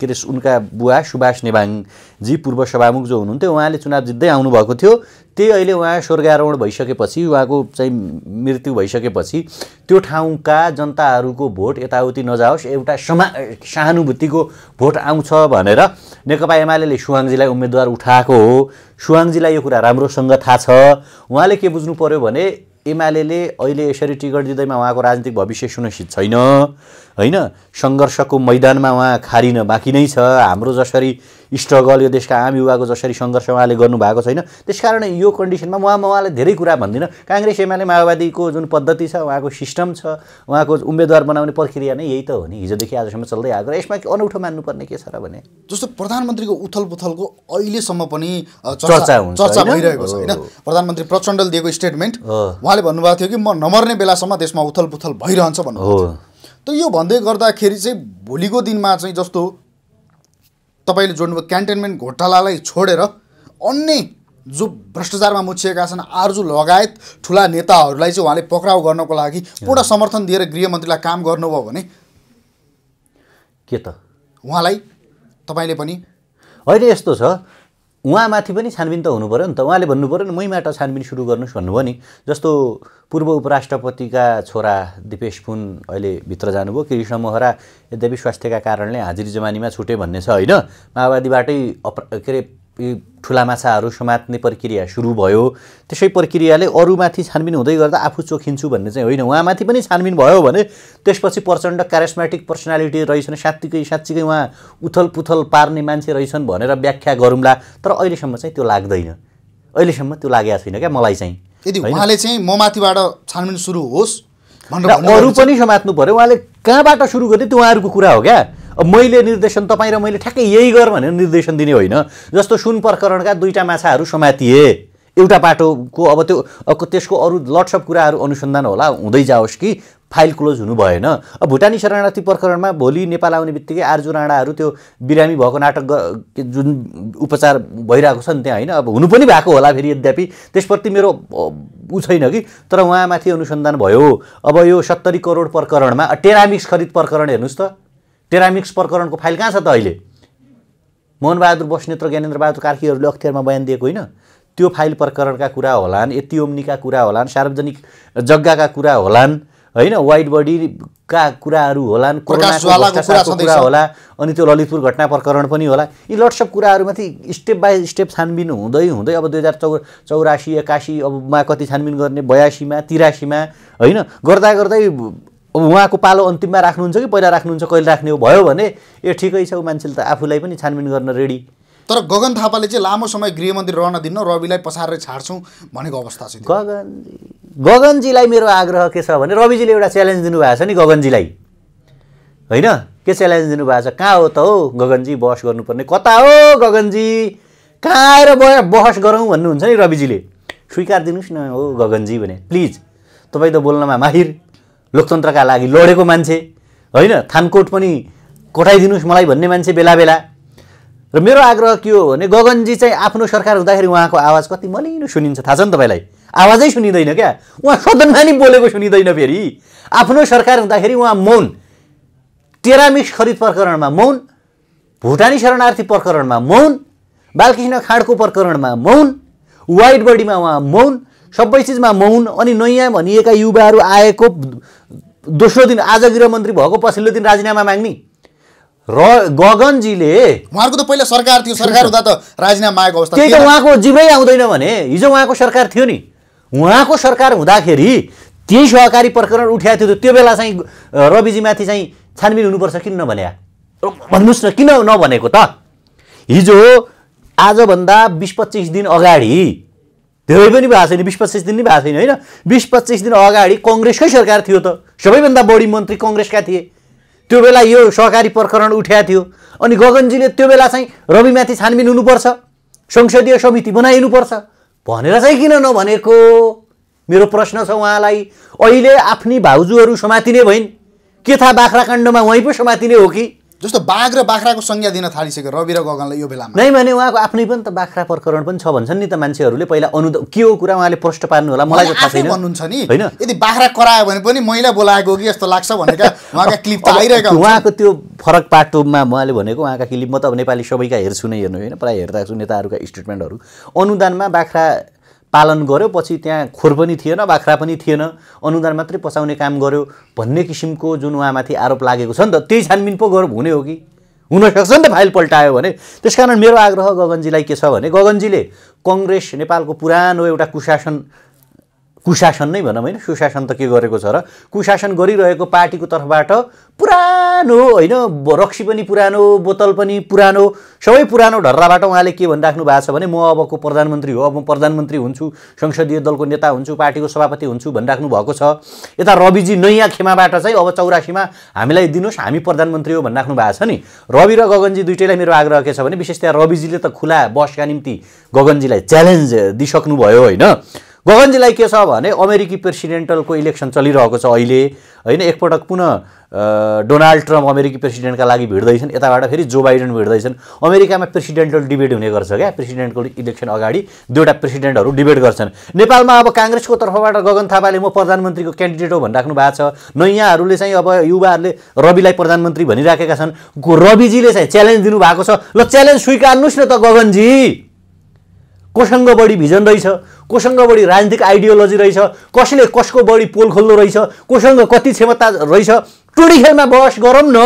के अरे उनका बुवा सुभाष नेवाङजी पूर्व सभामुख जो हुनुहुन्थ्यो उहाँले चुनाव जित्दै आउनुभएको थियो त्यही अहिले उहाँ स्वर्गारोहण भइसकेपछि उहाँको चाहिँ मृत्यु भइसकेपछि त्यो ठाउँका जनताहरूको भोट यताउति नजाओस् एउटा समा सहानुभूतिको भोट आउँछ भनेर नेकपा एमाले सुहाङजीलाई उम्मेदवार उठाएको हो सुहाङजीलाई यो कुरा राम्रोसँग थाहा छ उहाँले के बुझ्नु पऱ्यो भने एमाले अहिले यसरी टिकट दिँदैमा उहाँको राजनीतिक भविष्य सुनिश्चित छैन होइन सङ्घर्षको मैदानमा उहाँ खारिन बाँकी नै छ हाम्रो जसरी स्ट्रगल यो देशका आम युवाको जसरी सङ्घर्ष उहाँले गर्नुभएको छैन त्यस कारण यो कन्डिसनमा म उहाँले धेरै कुरा भन्दिनँ काङ्ग्रेस एमाले माओवादीको जुन पद्धति छ उहाँको सिस्टम छ उहाँको उम्मेदवार बनाउने प्रक्रिया नै यही त हो नि हिजोदेखि आजसम्म चल्दै आएको र यसमा अनौठो मान्नुपर्ने के छ र भने जस्तो प्रधानमन्त्रीको उथल पुथलको अहिलेसम्म पनि चर्चा हुन्छ चर्चा भइरहेको छ होइन प्रधानमन्त्री प्रचण्डले दिएको स्टेटमेन्ट उहाँले भन्नुभएको थियो कि म नमर्ने बेलासम्म देशमा उथल पुथल भइरहन्छ हो त यो भन्दै गर्दाखेरि चाहिँ भोलिको दिनमा चाहिँ जस्तो तपाईँले जोड्नुभयो क्यान्टेन्मेन्ट घोटालालाई छोडेर अन्य जो भ्रष्टाचारमा मुछिएका छन् आर्जु लगायत ठुला नेताहरूलाई चाहिँ उहाँले पक्राउ गर्नको लागि पूर्ण समर्थन दिएर गृहमन्त्रीलाई काम गर्नुभयो भने के त उहाँलाई तपाईँले पनि होइन यस्तो छ उहाँमाथि पनि छानबिन त पऱ्यो नि त उहाँले भन्नु पऱ्यो नि मैबाट छानबिन सुरु गर्नुहोस् भन्नुभयो नि जस्तो पूर्व उपराष्ट्रपतिका छोरा दिपेश पुन अहिले भित्र जानुभयो कृष्ण मोहरा यद्यपि स्वास्थ्यका कारणले हाजिरी जमानीमा छुटे भन्ने छ होइन माओवादीबाटै अप के अरे ठुला माछाहरू समात्ने प्रक्रिया सुरु भयो त्यसै प्रक्रियाले अरूमाथि छानबिन हुँदै गर्दा आफू चोखिन्छु भन्ने चाहिँ होइन उहाँमाथि पनि छानबिन भयो भने त्यसपछि प्रचण्ड क्यारेस्मेटिक पर्सनालिटी रहेछन् साँच्चीकै साँच्चीकै उहाँ उथल पुथल पार्ने मान्छे रहेछन् भनेर व्याख्या गरौँला तर अहिलेसम्म चाहिँ त्यो लाग्दैन अहिलेसम्म त्यो लागेको छैन क्या मलाई चाहिँ यदि उहाँले चाहिँ म माथिबाट छानबिन सुरु होस् भनेर अरू पनि समात्नु पऱ्यो उहाँले कहाँबाट सुरु गर्ने त्यो उहाँहरूको कुरा हो क्या मैले निर्देशन तपाईँ र मैले ठ्याक्कै यही गर भनेर निर्देशन दिने होइन जस्तो सुन प्रकरणका दुईवटा माछाहरू समातिए एउटा बाटोको अब त्यो त्यसको अरू लट्सअप कुराहरू अनुसन्धान होला हुँदै जाओस् कि फाइल क्लोज हुनु भएन अब भुटानी शरणार्थी प्रकरणमा भोलि नेपाल आउने बित्तिकै आर्जु राणाहरू त्यो बिरामी भएको नाटक जुन उपचार भइरहेको छ नि त्यहाँ होइन अब हुनु पनि भएको होला फेरि यद्यपि त्यसप्रति मेरो ऊ छैन कि तर उहाँमाथि अनुसन्धान भयो अब यो सत्तरी करोड प्रकरणमा टेरामिक्स खरिद प्रकरण हेर्नुहोस् त टेरामिक्स प्रकरणको फाइल कहाँ छ त अहिले मोहनबहादुर बस्नेत र ज्ञानेन्द्रबहादुर कार्कीहरूले अख्तियारमा बयान दिएको होइन त्यो फाइल प्रकरणका कुरा होलान् यति ओम्नीका कुरा होलान् सार्वजनिक जग्गाका कुरा होलान् होइन वाइड बडीका कुराहरू होलान् कोरोनाको कुरा होला अनि त्यो ललितपुर घटना प्रकरण पनि होला यी लट्स अफ कुराहरूमाथि स्टेप बाई स्टेप छानबिन हुँदै हुँदै अब दुई हजार चौ चौरासी एक्कासी अबमा कति छानबिन गर्ने बयासीमा तिरासीमा होइन गर्दा गर्दै अब उहाँको पालो अन्तिममा राख्नुहुन्छ कि पहिला राख्नुहुन्छ कहिले राख्ने हो भयो भने ए ठिकै छ ऊ मान्छेले त आफूलाई पनि छानबिन गर्न रेडी तर गगन थापाले चाहिँ लामो समय गृहमन्त्री रहन दिन्न रविलाई पसारेर छाड्छौँ भनेको अवस्था छ गगनजी गगनजीलाई मेरो आग्रह के छ भने रविजीले एउटा च्यालेन्ज दिनुभएको छ नि गगनजीलाई होइन के च्यालेन्ज दिनुभएको छ कहाँ हो त हो गगनजी बहस गर्नुपर्ने कता हो गगनजी कहाँ आएर बहस गरौँ भन्नुहुन्छ नि रविजीले स्वीकार दिनुहोस् न हो गगनजी भने प्लिज तपाईँ त बोल्नमा माहिर लोकतन्त्रका लागि लडेको मान्छे होइन थानकोट पनि कोठाइदिनुहोस् मलाई भन्ने मान्छे बेला बेला र मेरो आग्रह के हो भने गगनजी चाहिँ आफ्नो सरकार हुँदाखेरि उहाँको आवाज कति मलिनो सुनिन्छ थाहा छ नि तपाईँलाई आवाजै सुनिँदैन क्या उहाँ सदनमा नि बोलेको सुनिँदैन फेरि आफ्नो सरकार हुँदाखेरि उहाँ मौन टेरामिक्स खरिद प्रकरणमा मौन भुटानी शरणार्थी प्रकरणमा मौन बालकृष्ण खाँडको प्रकरणमा मौन वाइट बडीमा उहाँ मौन सबै चिजमा मौन अनि नयाँ भनिएका युवाहरू आएको दोस्रो दिन आज गृहमन्त्री भएको पछिल्लो दिन राजीनामा माग्ने र गगनजीले उहाँको त पहिला सरकार थियो सरकार हुँदा त राजीनामा मागेको अवस्था त्यही त उहाँको जीवै आउँदैन भने हिजो उहाँको सरकार थियो नि उहाँको सरकार हुँदाखेरि त्यही सहकारी प्रकरण उठाएको थियो त्यो बेला चाहिँ रविजीमाथि चाहिँ छानबिन हुनुपर्छ किन नभने भन्नुहोस् न किन नभनेको त हिजो आजभन्दा बिस पच्चिस दिन अगाडि धेरै पनि भएको छैन बिस पच्चिस दिन नै भएको छैन होइन बिस पच्चिस दिन अगाडि कङ्ग्रेसकै सरकार थियो त सबैभन्दा बढी मन्त्री कङ्ग्रेसका थिए त्यो बेला यो सहकारी प्रकरण उठाएको थियो अनि गगनजीले त्यो बेला चाहिँ रविमाथि छानबिन हुनुपर्छ संसदीय समिति बनाइनुपर्छ भनेर चाहिँ किन नभनेको मेरो प्रश्न छ उहाँलाई अहिले आफ्नै भाउजूहरू समातिने भइन् के थाहा बाख्राकाण्डमा उहीँ पो समातिने हो कि जस्तो बाघ र बाख्राको संज्ञा दिन थालिसक्यो रवि र गगनलाई यो बेलामा नै भने उहाँको आफ्नै पनि त बाख्रा प्रकरण पनि छ भन्छन् नि त मान्छेहरूले पहिला अनु के हो कुरा उहाँले प्रष्ट पार्नु होला मलाई थाहा छैन भन्नुहुन्छ नि होइन यदि बाख्रा करायो भने पनि मैला बोलाएको हो कि जस्तो लाग्छ भनेर उहाँका क्लिप त आइरहेको उहाँको त्यो फरक पाटोमा उहाँले भनेको उहाँका क्लिप म त नेपाली सबैका हेर्छु नै हेर्नु होइन प्रायः हेर्दा छु नेताहरूका स्टेटमेन्टहरू अनुदानमा बाख्रा पालन गर्यो पछि त्यहाँ खोर पनि थिएन बाख्रा पनि थिएन अनुदान मात्रै पसाउने काम गर्यो भन्ने किसिमको जुन उहाँमाथि आरोप लागेको छ नि त त्यही छानबिन पो गर्नु हुने हो कि हुनसक्छ नि त फाइल पल्टायो भने त्यसकारण मेरो आग्रह गगनजीलाई के छ भने गगनजीले कङ्ग्रेस नेपालको पुरानो एउटा कुशासन कुशासन नै भनौँ होइन सुशासन त के गरेको छ र कुशासन गरिरहेको पार्टीको तर्फबाट पुरानो होइन रक्सी पनि पुरानो बोतल पनि पुरानो सबै पुरानो ढर्राबाट उहाँले के भनिराख्नु भएको छ भने म अबको प्रधानमन्त्री हो अब म प्रधानमन्त्री हुन्छु संसदीय दलको नेता हुन्छु पार्टीको सभापति हुन्छु भनिराख्नु भएको छ यता रविजी नयाँ खेमाबाट चाहिँ अब चौरासीमा हामीलाई दिनुहोस् हामी प्रधानमन्त्री हो भनिराख्नु भएको छ नि रवि र गगनजी दुइटैलाई मेरो आग्रह के छ भने विशेष त्यहाँ रविजीले त खुला बसका निम्ति गगनजीलाई च्यालेन्ज दिइसक्नुभयो होइन गगनजीलाई के छ भने अमेरिकी प्रेसिडेन्टलको इलेक्सन चलिरहेको छ अहिले होइन एकपटक पुनः डोनाल्ड ट्रम्प अमेरिकी प्रेसिडेन्टका लागि भिड्दैछन् यताबाट फेरि जो बाइडेन भिड्दैछन् अमेरिकामा प्रेसिडेन्टल डिबेट हुने गर्छ क्या प्रेसिडेन्टको इलेक्सन अगाडि दुईवटा प्रेसिडेन्टहरू डिबेट गर्छन् नेपालमा अब काङ्ग्रेसको तर्फबाट गगन थापाले म प्रधानमन्त्रीको क्यान्डिडेट हो भनिराख्नु भएको छ नयाँहरूले चाहिँ अब युवाहरूले रविलाई प्रधानमन्त्री भनिराखेका छन् रविजीले चाहिँ च्यालेन्ज दिनुभएको छ ल च्यालेन्ज स्वीकार्नुहोस् न त गगनजी कोसँग बढी भिजन रहेछ कोसँग बढी राजनीतिक आइडियोलोजी रहेछ कसैले कसको बढी पोल खोल्नु रहेछ कोसँग कति क्षमता रहेछ टोडी खेलमा बहस गरौँ न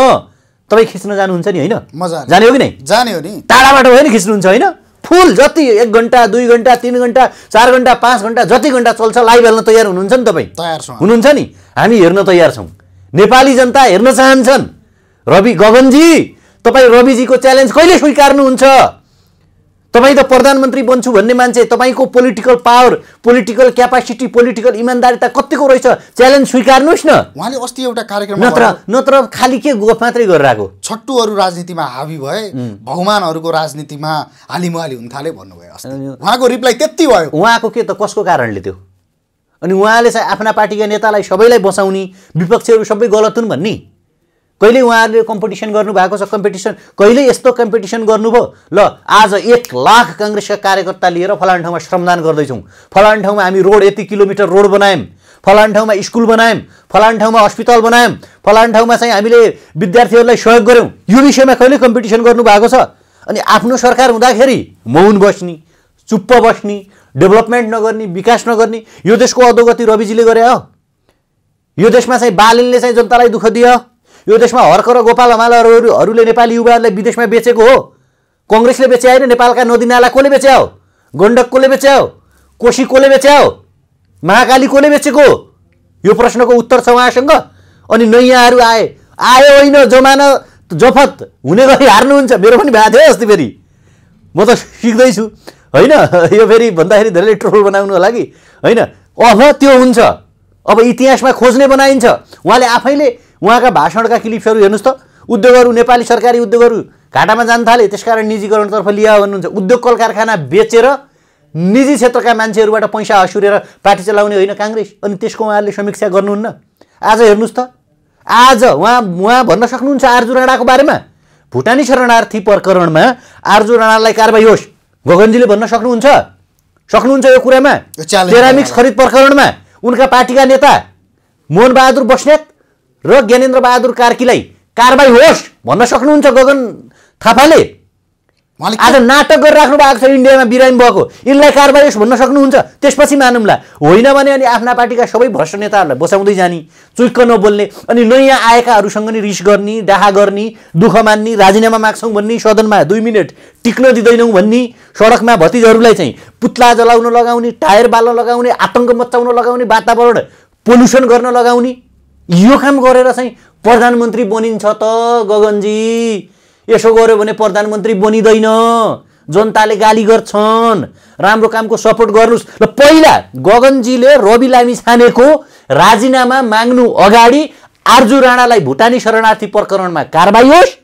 तपाईँ खिच्न जानुहुन्छ नि होइन मजा जाने हो कि नै जाने हो नि टाढाबाट भयो नि खिच्नुहुन्छ होइन फुल जति एक घन्टा दुई घन्टा तिन घन्टा चार घन्टा पाँच घन्टा जति घन्टा चल्छ लाइभ हेल्न तयार हुनुहुन्छ नि तपाईँ तयार छ हुनुहुन्छ नि हामी हेर्न तयार छौँ नेपाली जनता हेर्न चाहन्छन् रवि गगनजी तपाईँ रविजीको च्यालेन्ज कहिले स्वीकार्नुहुन्छ तपाईँ त प्रधानमन्त्री बन्छु भन्ने मान्छे तपाईँको political power political capacity political इमान्दारिता कतिको रहेछ च्यालेन्ज स्वीकार्नुहोस् न उहाँले अस्ति एउटा कार्यक्रम नत्र नत्र खालि के गफ मात्रै गरेर आएको छट्टुहरू राजनीतिमा हावी भए भगवान्हरूको राजनीतिमा हालिमुहाली हुन थाले भन्नुभयो उहाँको रिप्लाई त्यति भयो उहाँको के त कसको कारणले त्यो अनि उहाँले चाहिँ आफ्ना पार्टीका नेतालाई सबैलाई बसाउने विपक्षीहरू सबै गलत हुन् भन्ने कहिले उहाँहरूले कम्पिटिसन गर्नुभएको छ कम्पिटिसन कहिले यस्तो कम्पिटिसन गर्नुभयो ल आज एक लाख काङ्ग्रेसका कार्यकर्ता लिएर फलान ठाउँमा श्रमदान गर्दैछौँ फलान ठाउँमा हामी रोड यति किलोमिटर रोड बनायौँ फलान ठाउँमा स्कुल बनायौँ फलान ठाउँमा अस्पताल बनायौँ फलान ठाउँमा चाहिँ हामीले विद्यार्थीहरूलाई सहयोग गऱ्यौँ यो विषयमा कहिले कम्पिटिसन गर्नुभएको छ अनि आफ्नो सरकार हुँदाखेरि मौन बस्ने चुप्प बस्ने डेभलपमेन्ट नगर्ने विकास नगर्ने यो देशको अधोगति रविजीले गरे हो यो देशमा चाहिँ बालिनले चाहिँ जनतालाई दुःख दियो यो देशमा हर्क र गोपाल हमालहरूले नेपाली युवाहरूलाई विदेशमा बेचेको हो कङ्ग्रेसले बेच्या होइन नेपालका नदीनाला कसले बेच्या हो गण्डक कसले हो कोशी कसले हो महाकाली कसले बेचेको हो यो प्रश्नको उत्तर छ उहाँसँग अनि नयाँहरू आए आयो होइन जमान जफत हुने गरी हार्नुहुन्छ मेरो पनि भएको थियो अस्ति फेरि म त सिक्दैछु होइन यो फेरि भन्दाखेरि धेरैले ट्रोल बनाउनुको लागि होइन अब त्यो हुन्छ अब इतिहासमा खोज्ने बनाइन्छ उहाँले आफैले उहाँका भाषणका क्लिप्सहरू हेर्नुहोस् त उद्योगहरू नेपाली सरकारी उद्योगहरू घाटामा जान थाले त्यसकारण निजीकरणतर्फ लिया भन्नुहुन्छ उद्योग कल कारखाना बेचेर निजी क्षेत्रका मान्छेहरूबाट पैसा हसुरेर पार्टी चलाउने होइन काङ्ग्रेस अनि त्यसको उहाँहरूले समीक्षा गर्नुहुन्न आज हेर्नुहोस् त आज उहाँ उहाँ भन्न सक्नुहुन्छ आर्जु राणाको बारेमा भुटानी शरणार्थी प्रकरणमा आर्जु राणालाई कारवाही होस् गगनजीले भन्न सक्नुहुन्छ सक्नुहुन्छ यो कुरामा सेरामिक्स खरिद प्रकरणमा उनका पार्टीका नेता मोहनबहादुर बस्नेत र ज्ञानेन्द्र बहादुर कार्कीलाई कारवाही होस् भन्न सक्नुहुन्छ गगन थापाले आज नाटक गरिराख्नु भएको छ इन्डियामा बिरामी भएको यिनलाई कारवाही होस् भन्न सक्नुहुन्छ त्यसपछि मानौँला होइन भने अनि आफ्ना पार्टीका सबै भ्रष्ट नेताहरूलाई बसाउँदै जाने चुइक्क नबोल्ने अनि नयाँ आएकाहरूसँग नि रिस गर्ने डाहा गर्ने दुःख मान्ने राजीनामा माग्छौँ भन्ने सदनमा दुई मिनट टिक्न दिँदैनौँ भन्ने सडकमा भतिजहरूलाई चाहिँ पुत्ला जलाउन लगाउने टायर बाल्न लगाउने आतङ्क मचाउन लगाउने वातावरण पोल्युसन गर्न लगाउने यो काम गरेर चाहिँ प्रधानमन्त्री बनिन्छ त गगनजी यसो गर्यो भने प्रधानमन्त्री बनिँदैन जनताले गाली गर्छन् राम्रो कामको सपोर्ट गर्नुहोस् र पहिला गगनजीले रवि लामी छानेको राजीनामा माग्नु अगाडि आर्जु राणालाई भुटानी शरणार्थी प्रकरणमा कारवाही होस्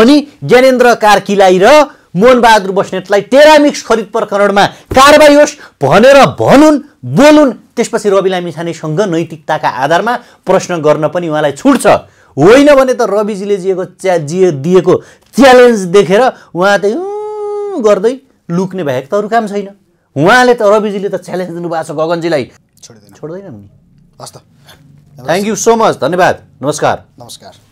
अनि ज्ञानेन्द्र कार्कीलाई र मोहनबहादुर बस्नेतलाई टेरामिक्स खरिद प्रकरणमा कारवाही होस् भनेर भनुन् बोलुन् त्यसपछि रवि लामिछानेसँग नैतिकताका आधारमा प्रश्न गर्न पनि उहाँलाई छुट छ होइन भने त रविजीले जिएको च्या जिए दिएको च्यालेन्ज देखेर उहाँ त गर्दै लुक्ने भएको त अरू काम छैन उहाँले त रविजीले त च्यालेन्ज दिनुभएको छ गगनजीलाई छोड्दैन छोड्दैन नि हस् त थ्याङ्क यू सो मच धन्यवाद नमस्कार नमस्कार